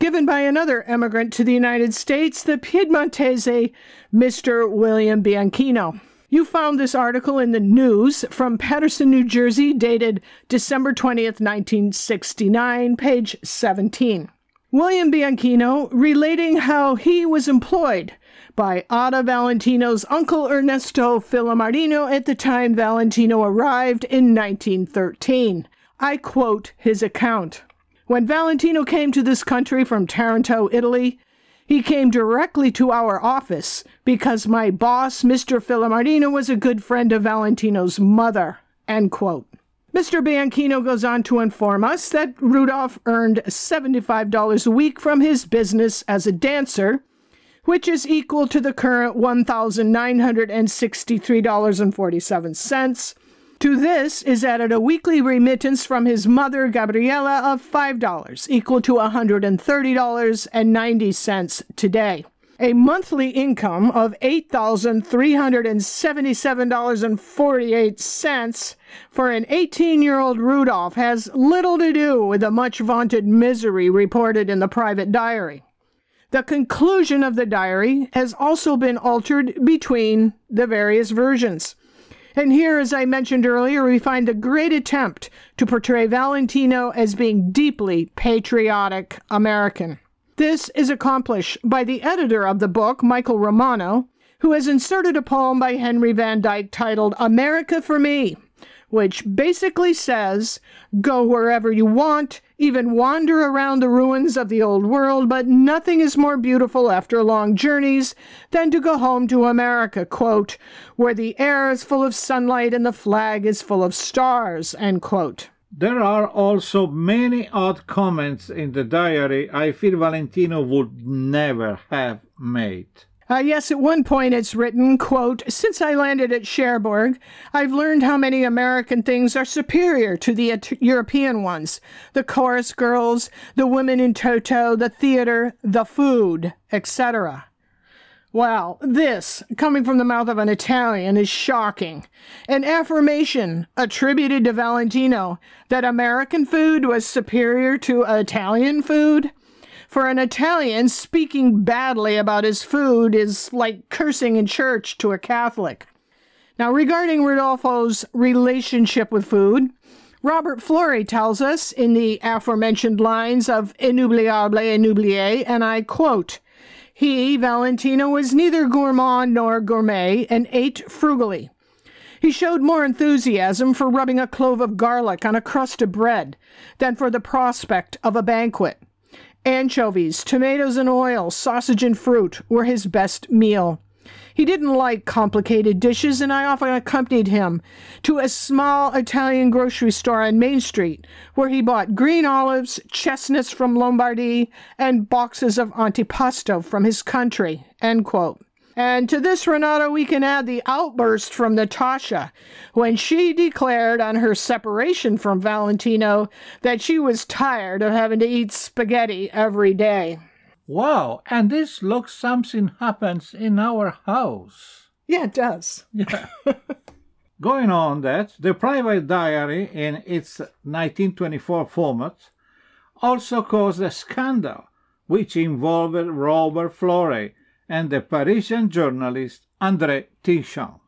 S1: given by another emigrant to the United States, the Piedmontese Mr. William Bianchino. You found this article in the news from Paterson, New Jersey, dated December 20th, 1969, page 17. William Bianchino relating how he was employed by Ada Valentino's uncle Ernesto Filomarino at the time Valentino arrived in 1913. I quote his account. When Valentino came to this country from Taranto, Italy, he came directly to our office because my boss, Mr. Filomarino, was a good friend of Valentino's mother. End quote. Mr. Bianchino goes on to inform us that Rudolph earned $75 a week from his business as a dancer, which is equal to the current $1,963.47 to this is added a weekly remittance from his mother, Gabriela, of $5, equal to $130.90 today. A monthly income of $8,377.48 for an 18 year old Rudolph has little to do with the much vaunted misery reported in the private diary. The conclusion of the diary has also been altered between the various versions. And here, as I mentioned earlier, we find a great attempt to portray Valentino as being deeply patriotic American. This is accomplished by the editor of the book, Michael Romano, who has inserted a poem by Henry Van Dyke titled America for Me which basically says go wherever you want, even wander around the ruins of the old world, but nothing is more beautiful after long journeys than to go home to America, quote, where the air is full of sunlight and the flag is full of stars, end quote.
S2: There are also many odd comments in the diary I feel Valentino would never have made.
S1: Uh, yes, at one point it's written, quote, Since I landed at Cherbourg, I've learned how many American things are superior to the European ones. The chorus girls, the women in Toto, the theater, the food, etc. Well, this, coming from the mouth of an Italian, is shocking. An affirmation attributed to Valentino that American food was superior to Italian food? for an Italian speaking badly about his food is like cursing in church to a Catholic. Now, regarding Rodolfo's relationship with food, Robert Flory tells us in the aforementioned lines of Inoubliable *Inoublié*, and I quote, He, Valentino, was neither gourmand nor gourmet and ate frugally. He showed more enthusiasm for rubbing a clove of garlic on a crust of bread than for the prospect of a banquet. Anchovies, tomatoes and oil, sausage and fruit were his best meal. He didn't like complicated dishes, and I often accompanied him to a small Italian grocery store on Main Street, where he bought green olives, chestnuts from Lombardy, and boxes of antipasto from his country. End quote. And to this, Renato, we can add the outburst from Natasha when she declared on her separation from Valentino that she was tired of having to eat spaghetti every day.
S2: Wow, and this looks something happens in our house. Yeah, it does. Yeah. [laughs] Going on that, the private diary in its 1924 format also caused a scandal which involved Robert Florey, and the Parisian journalist André Tichon.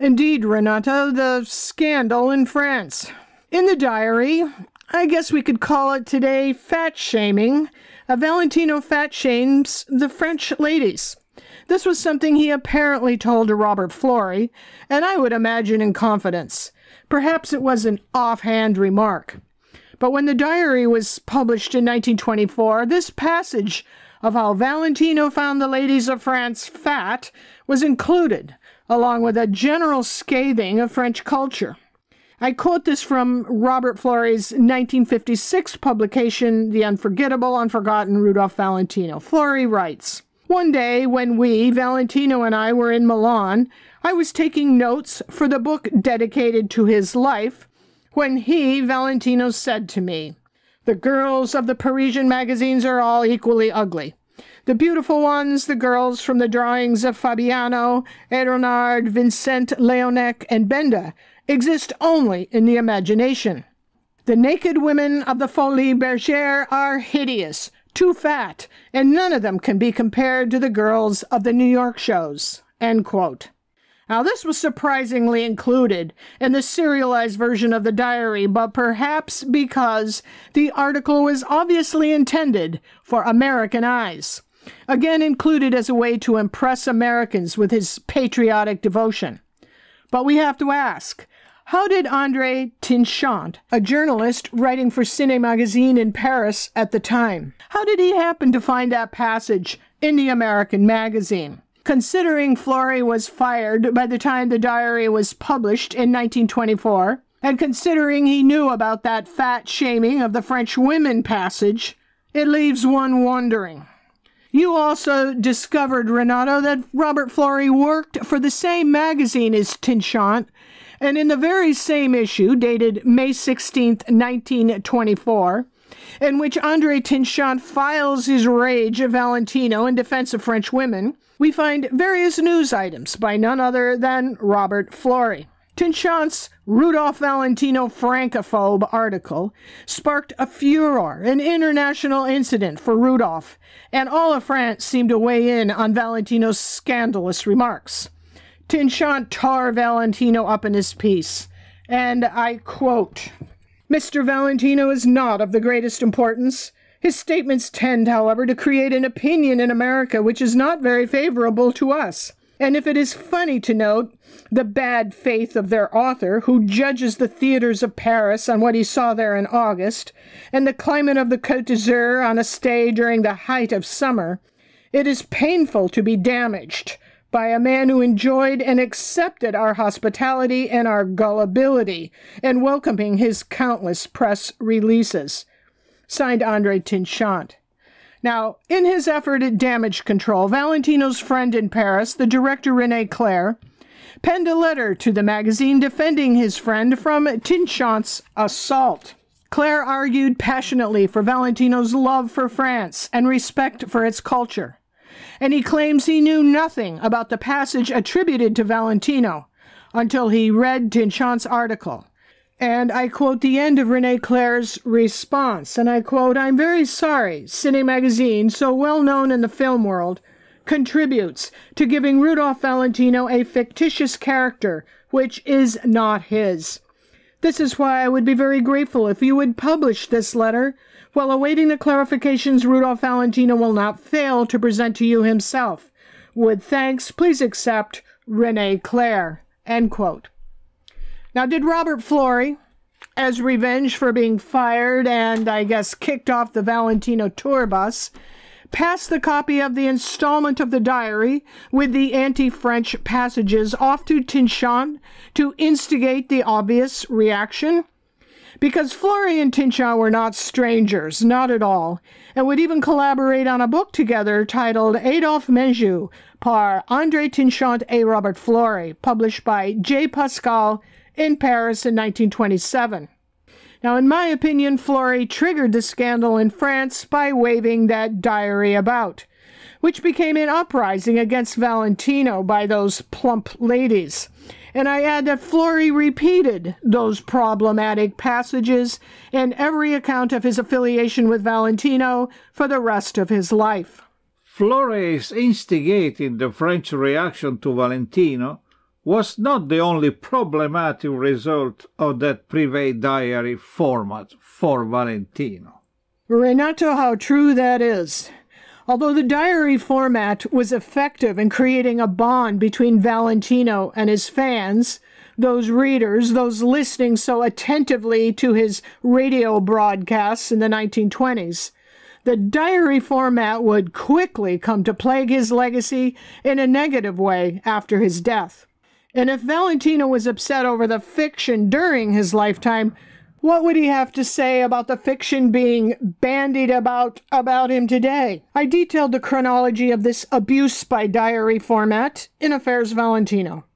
S1: Indeed, Renato, the scandal in France. In the diary, I guess we could call it today fat shaming, A Valentino fat shames the French ladies. This was something he apparently told to Robert Flory, and I would imagine in confidence. Perhaps it was an offhand remark. But when the diary was published in 1924, this passage of how Valentino found the ladies of France fat was included, along with a general scathing of French culture. I quote this from Robert Flory's 1956 publication, The Unforgettable, Unforgotten Rudolph Valentino. Flory writes, One day when we, Valentino and I, were in Milan, I was taking notes for the book dedicated to his life when he, Valentino, said to me, the girls of the Parisian magazines are all equally ugly. The beautiful ones, the girls from the drawings of Fabiano, Eronard, Vincent, Leonec, and Benda, exist only in the imagination. The naked women of the Folies Bergère are hideous, too fat, and none of them can be compared to the girls of the New York shows. Now, this was surprisingly included in the serialized version of the diary, but perhaps because the article was obviously intended for American eyes. Again, included as a way to impress Americans with his patriotic devotion. But we have to ask how did Andre Tinchant, a journalist writing for Cine Magazine in Paris at the time, how did he happen to find that passage in the American magazine? Considering Flory was fired by the time the diary was published in 1924, and considering he knew about that fat shaming of the French women passage, it leaves one wondering. You also discovered, Renato, that Robert Flory worked for the same magazine as Tinchant, and in the very same issue, dated May 16, 1924, in which Andre Tinchant files his rage at Valentino in defense of French women, we find various news items by none other than Robert Flory. Tinchant's Rudolph Valentino Francophobe article sparked a furor, an international incident for Rudolph, and all of France seemed to weigh in on Valentino's scandalous remarks. Tinchant tore Valentino up in his piece, and I quote Mr. Valentino is not of the greatest importance. His statements tend, however, to create an opinion in America which is not very favorable to us. And if it is funny to note the bad faith of their author, who judges the theaters of Paris on what he saw there in August, and the climate of the Côte d'Azur on a stay during the height of summer, it is painful to be damaged by a man who enjoyed and accepted our hospitality and our gullibility in welcoming his countless press releases signed Andre Tinchant. Now, in his effort at damage control, Valentino's friend in Paris, the director Rene Clair, penned a letter to the magazine defending his friend from Tinchant's assault. Claire argued passionately for Valentino's love for France and respect for its culture, and he claims he knew nothing about the passage attributed to Valentino until he read Tinchant's article. And I quote the end of Renee Claire's response, and I quote, I'm very sorry, Cine Magazine, so well known in the film world, contributes to giving Rudolph Valentino a fictitious character, which is not his. This is why I would be very grateful if you would publish this letter while awaiting the clarifications Rudolph Valentino will not fail to present to you himself. With thanks, please accept Renee Claire. End quote. Now, did Robert Flory, as revenge for being fired and, I guess, kicked off the Valentino tour bus, pass the copy of the installment of the diary with the anti French passages off to Tinchon to instigate the obvious reaction? Because Flory and Tinchon were not strangers, not at all, and would even collaborate on a book together titled Adolphe Menjou par Andre Tinchon et Robert Flory, published by J. Pascal in Paris in 1927. Now, in my opinion, Flory triggered the scandal in France by waving that diary about, which became an uprising against Valentino by those plump ladies. And I add that Flory repeated those problematic passages in every account of his affiliation with Valentino for the rest of his life.
S2: Flores instigated the French reaction to Valentino was not the only problematic result of that private diary format for Valentino.
S1: Renato, how true that is. Although the diary format was effective in creating a bond between Valentino and his fans, those readers, those listening so attentively to his radio broadcasts in the 1920s, the diary format would quickly come to plague his legacy in a negative way after his death. And if Valentino was upset over the fiction during his lifetime, what would he have to say about the fiction being bandied about about him today? I detailed the chronology of this abuse by diary format in Affairs Valentino.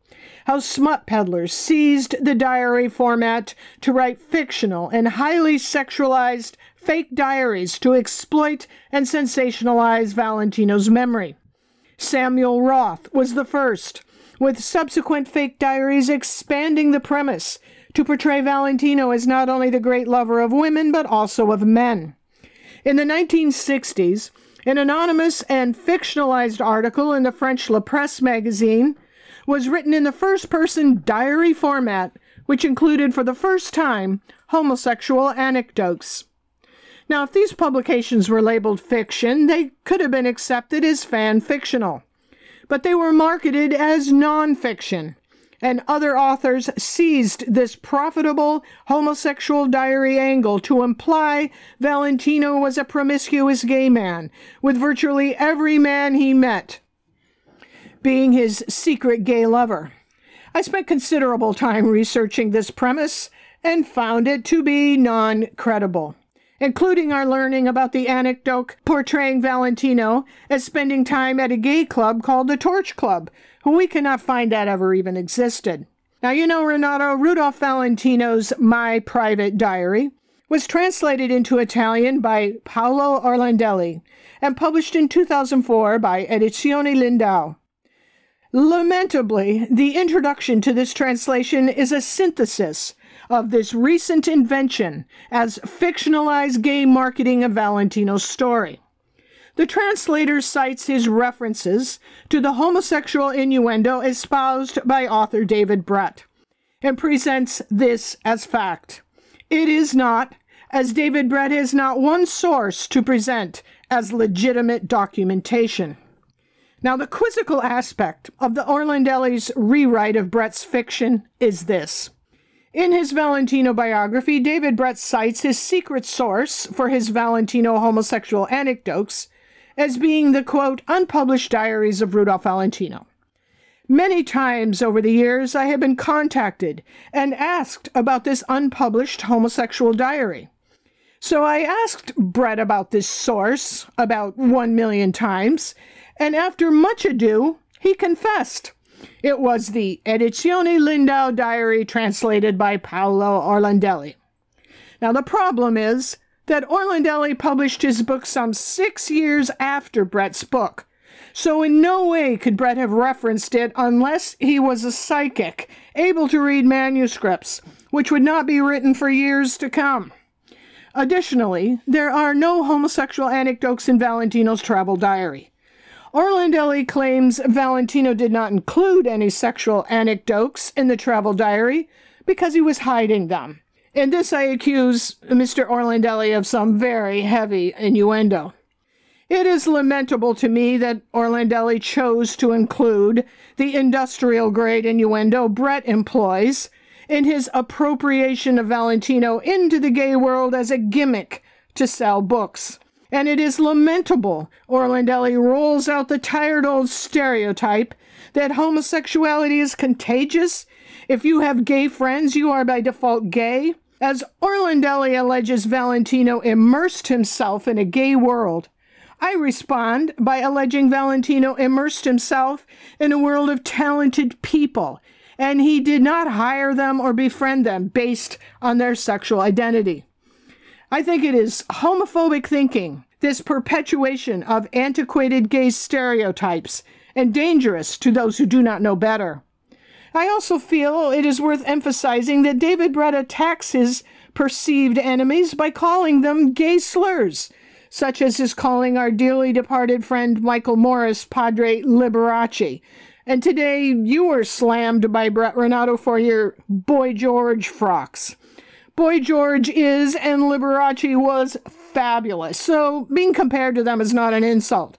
S1: How smut peddlers seized the diary format to write fictional and highly sexualized fake diaries to exploit and sensationalize Valentino's memory. Samuel Roth was the first with subsequent fake diaries expanding the premise to portray Valentino as not only the great lover of women, but also of men. In the 1960s, an anonymous and fictionalized article in the French La Presse magazine was written in the first person diary format, which included for the first time homosexual anecdotes. Now, if these publications were labeled fiction, they could have been accepted as fan fictional but they were marketed as nonfiction. And other authors seized this profitable homosexual diary angle to imply Valentino was a promiscuous gay man with virtually every man he met being his secret gay lover. I spent considerable time researching this premise and found it to be non credible including our learning about the anecdote portraying Valentino as spending time at a gay club called the Torch Club, who we cannot find that ever even existed. Now, you know, Renato, Rudolph Valentino's My Private Diary was translated into Italian by Paolo Orlandelli and published in 2004 by Edizioni Lindau. Lamentably, the introduction to this translation is a synthesis of this recent invention as fictionalized gay marketing of Valentino's story. The translator cites his references to the homosexual innuendo espoused by author David Brett and presents this as fact. It is not, as David Brett has not one source to present as legitimate documentation. Now, the quizzical aspect of the Orlandelli's rewrite of Brett's fiction is this. In his Valentino biography, David Brett cites his secret source for his Valentino homosexual anecdotes as being the quote, unpublished diaries of Rudolph Valentino. Many times over the years, I have been contacted and asked about this unpublished homosexual diary. So I asked Brett about this source about one million times, and after much ado, he confessed it was the Edizioni Lindau diary translated by Paolo Orlandelli. Now, the problem is that Orlandelli published his book some six years after Brett's book. So, in no way could Brett have referenced it unless he was a psychic, able to read manuscripts, which would not be written for years to come. Additionally, there are no homosexual anecdotes in Valentino's travel diary. Orlandelli claims Valentino did not include any sexual anecdotes in the travel diary because he was hiding them. In this, I accuse Mr. Orlandelli of some very heavy innuendo. It is lamentable to me that Orlandelli chose to include the industrial grade innuendo Brett employs in his appropriation of Valentino into the gay world as a gimmick to sell books and it is lamentable Orlandelli rolls out the tired old stereotype that homosexuality is contagious. If you have gay friends, you are by default gay. As Orlandelli alleges, Valentino immersed himself in a gay world. I respond by alleging Valentino immersed himself in a world of talented people, and he did not hire them or befriend them based on their sexual identity. I think it is homophobic thinking, this perpetuation of antiquated gay stereotypes, and dangerous to those who do not know better. I also feel it is worth emphasizing that David Brett attacks his perceived enemies by calling them gay slurs, such as his calling our dearly departed friend Michael Morris Padre Liberace. And today you were slammed by Brett Renato for your Boy George frocks. Boy George is and Liberace was fabulous. So being compared to them is not an insult.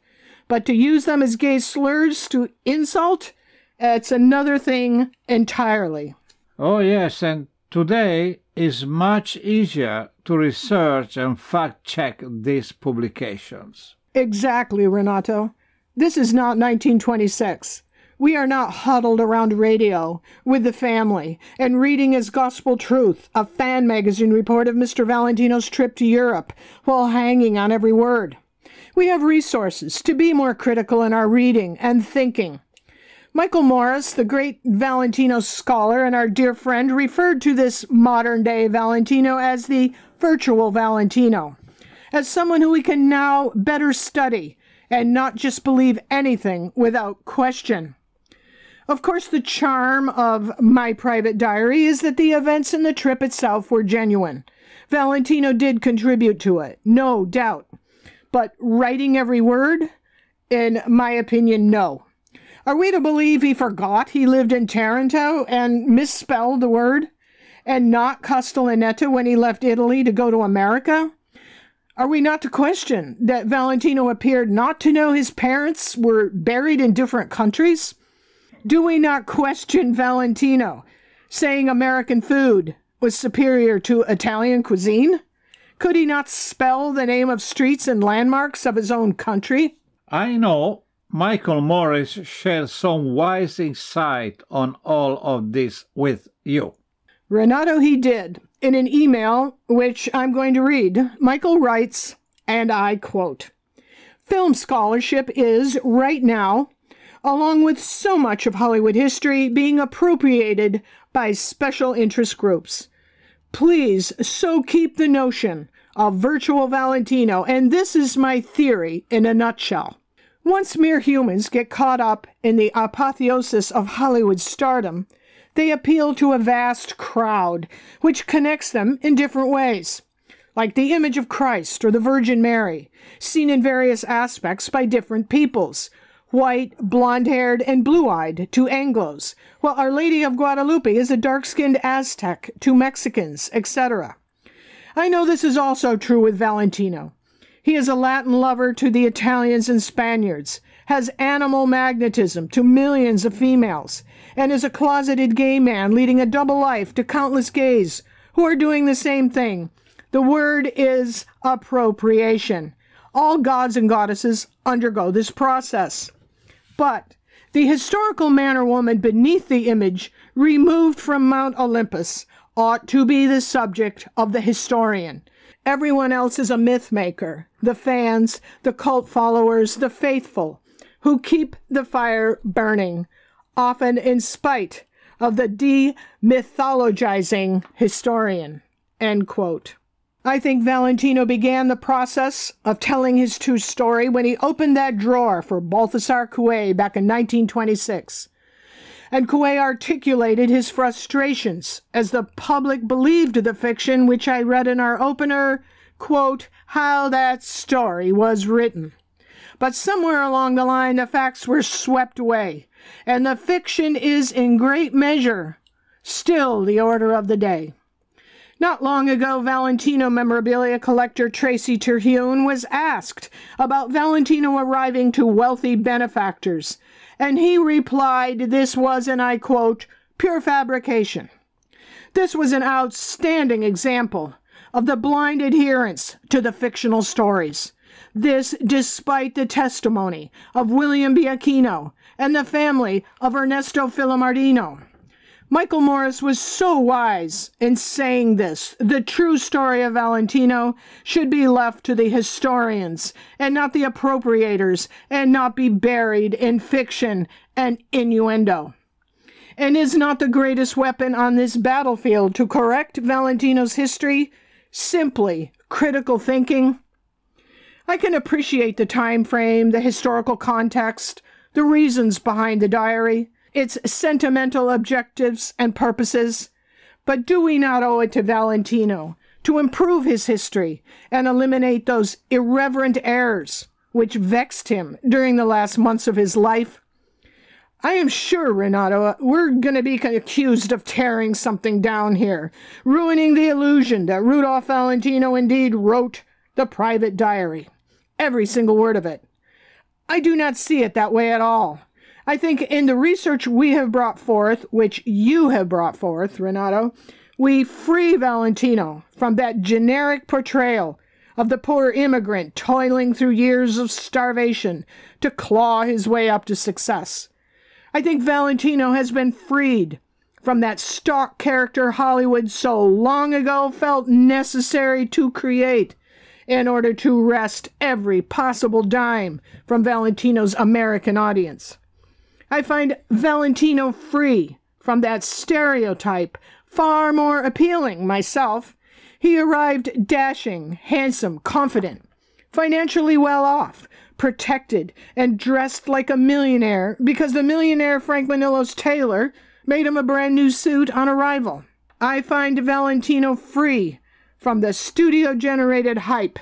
S1: But to use them as gay slurs to insult, it's another thing entirely.
S2: Oh, yes, and today is much easier to research and fact check these publications.
S1: Exactly, Renato. This is not 1926. We are not huddled around radio with the family and reading as gospel truth a fan magazine report of Mr. Valentino's trip to Europe while hanging on every word. We have resources to be more critical in our reading and thinking. Michael Morris, the great Valentino scholar and our dear friend, referred to this modern day Valentino as the virtual Valentino, as someone who we can now better study and not just believe anything without question. Of course, the charm of My Private Diary is that the events in the trip itself were genuine. Valentino did contribute to it, no doubt. But writing every word, in my opinion, no. Are we to believe he forgot he lived in Taranto and misspelled the word? And not Castellaneta when he left Italy to go to America? Are we not to question that Valentino appeared not to know his parents were buried in different countries? Do we not question Valentino saying American food was superior to Italian cuisine? Could he not spell the name of streets and landmarks of his own country?
S2: I know Michael Morris shares some wise insight on all of this with you.
S1: Renato, he did. In an email, which I'm going to read, Michael writes, and I quote Film scholarship is, right now, along with so much of Hollywood history being appropriated by special interest groups. Please so keep the notion of virtual Valentino, and this is my theory in a nutshell. Once mere humans get caught up in the apotheosis of Hollywood stardom, they appeal to a vast crowd, which connects them in different ways, like the image of Christ or the Virgin Mary, seen in various aspects by different peoples, white, blonde haired, and blue eyed to Anglos, while Our Lady of Guadalupe is a dark skinned Aztec to Mexicans, etc. I know this is also true with Valentino. He is a Latin lover to the Italians and Spaniards, has animal magnetism to millions of females, and is a closeted gay man leading a double life to countless gays who are doing the same thing. The word is appropriation. All gods and goddesses undergo this process but the historical man or woman beneath the image, removed from Mount Olympus, ought to be the subject of the historian. Everyone else is a myth maker the fans, the cult followers, the faithful, who keep the fire burning, often in spite of the demythologizing historian. End quote. I think Valentino began the process of telling his true story when he opened that drawer for Balthasar Coué back in 1926. And Coué articulated his frustrations as the public believed the fiction which I read in our opener, quote, how that story was written. But somewhere along the line, the facts were swept away, and the fiction is in great measure still the order of the day. Not long ago, Valentino memorabilia collector Tracy Terhune was asked about Valentino arriving to wealthy benefactors, and he replied this was, and I quote, pure fabrication. This was an outstanding example of the blind adherence to the fictional stories. This despite the testimony of William Biacchino and the family of Ernesto Filomardino. Michael Morris was so wise in saying this. The true story of Valentino should be left to the historians and not the appropriators and not be buried in fiction and innuendo. And is not the greatest weapon on this battlefield to correct Valentino's history? Simply critical thinking. I can appreciate the time frame, the historical context, the reasons behind the diary, its sentimental objectives and purposes, but do we not owe it to Valentino to improve his history and eliminate those irreverent errors which vexed him during the last months of his life? I am sure, Renato, we're going to be accused of tearing something down here, ruining the illusion that Rudolph Valentino indeed wrote the private diary, every single word of it. I do not see it that way at all. I think in the research we have brought forth, which you have brought forth, Renato, we free Valentino from that generic portrayal of the poor immigrant toiling through years of starvation to claw his way up to success. I think Valentino has been freed from that stock character Hollywood so long ago felt necessary to create in order to wrest every possible dime from Valentino's American audience. I find Valentino free from that stereotype far more appealing myself. He arrived dashing, handsome, confident, financially well off, protected, and dressed like a millionaire because the millionaire Frank Manillo's tailor made him a brand new suit on arrival. I find Valentino free from the studio generated hype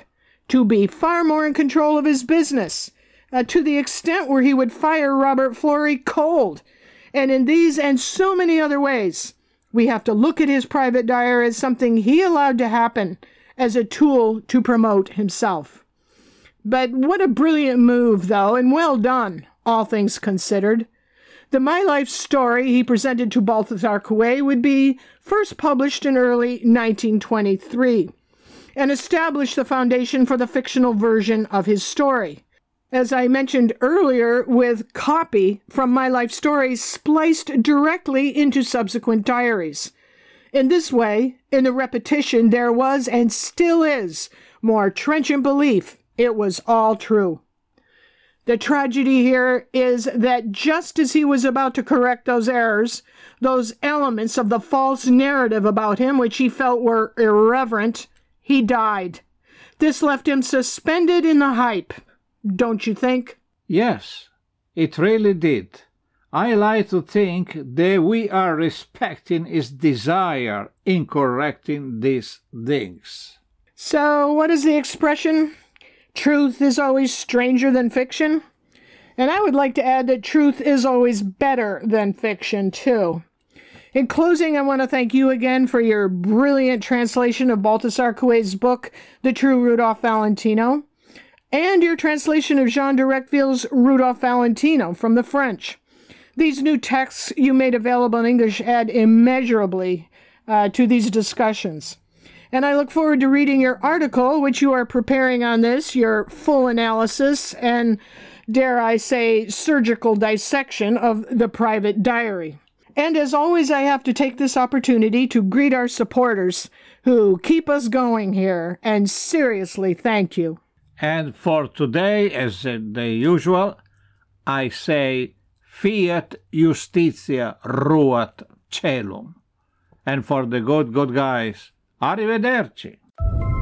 S1: to be far more in control of his business uh, to the extent where he would fire Robert Flory cold. And in these and so many other ways, we have to look at his private diary as something he allowed to happen as a tool to promote himself. But what a brilliant move, though, and well done, all things considered. The My Life story he presented to Balthazar Coué would be first published in early 1923 and established the foundation for the fictional version of his story as I mentioned earlier, with copy from my life stories spliced directly into subsequent diaries. In this way, in the repetition, there was and still is more trenchant belief it was all true. The tragedy here is that just as he was about to correct those errors, those elements of the false narrative about him, which he felt were irreverent, he died. This left him suspended in the hype don't you think?
S2: Yes, it really did. I like to think that we are respecting his desire in correcting these things.
S1: So, what is the expression? Truth is always stranger than fiction? And I would like to add that truth is always better than fiction, too. In closing, I want to thank you again for your brilliant translation of Baltasar Cuet's book, The True Rudolph Valentino and your translation of Jean de Recqueville's Rudolph Valentino from the French. These new texts you made available in English add immeasurably uh, to these discussions. And I look forward to reading your article, which you are preparing on this, your full analysis and, dare I say, surgical dissection of the private diary. And as always, I have to take this opportunity to greet our supporters who keep us going here, and seriously, thank you.
S2: And for today, as the usual, I say fiat justitia ruat celum. And for the good, good guys, arrivederci.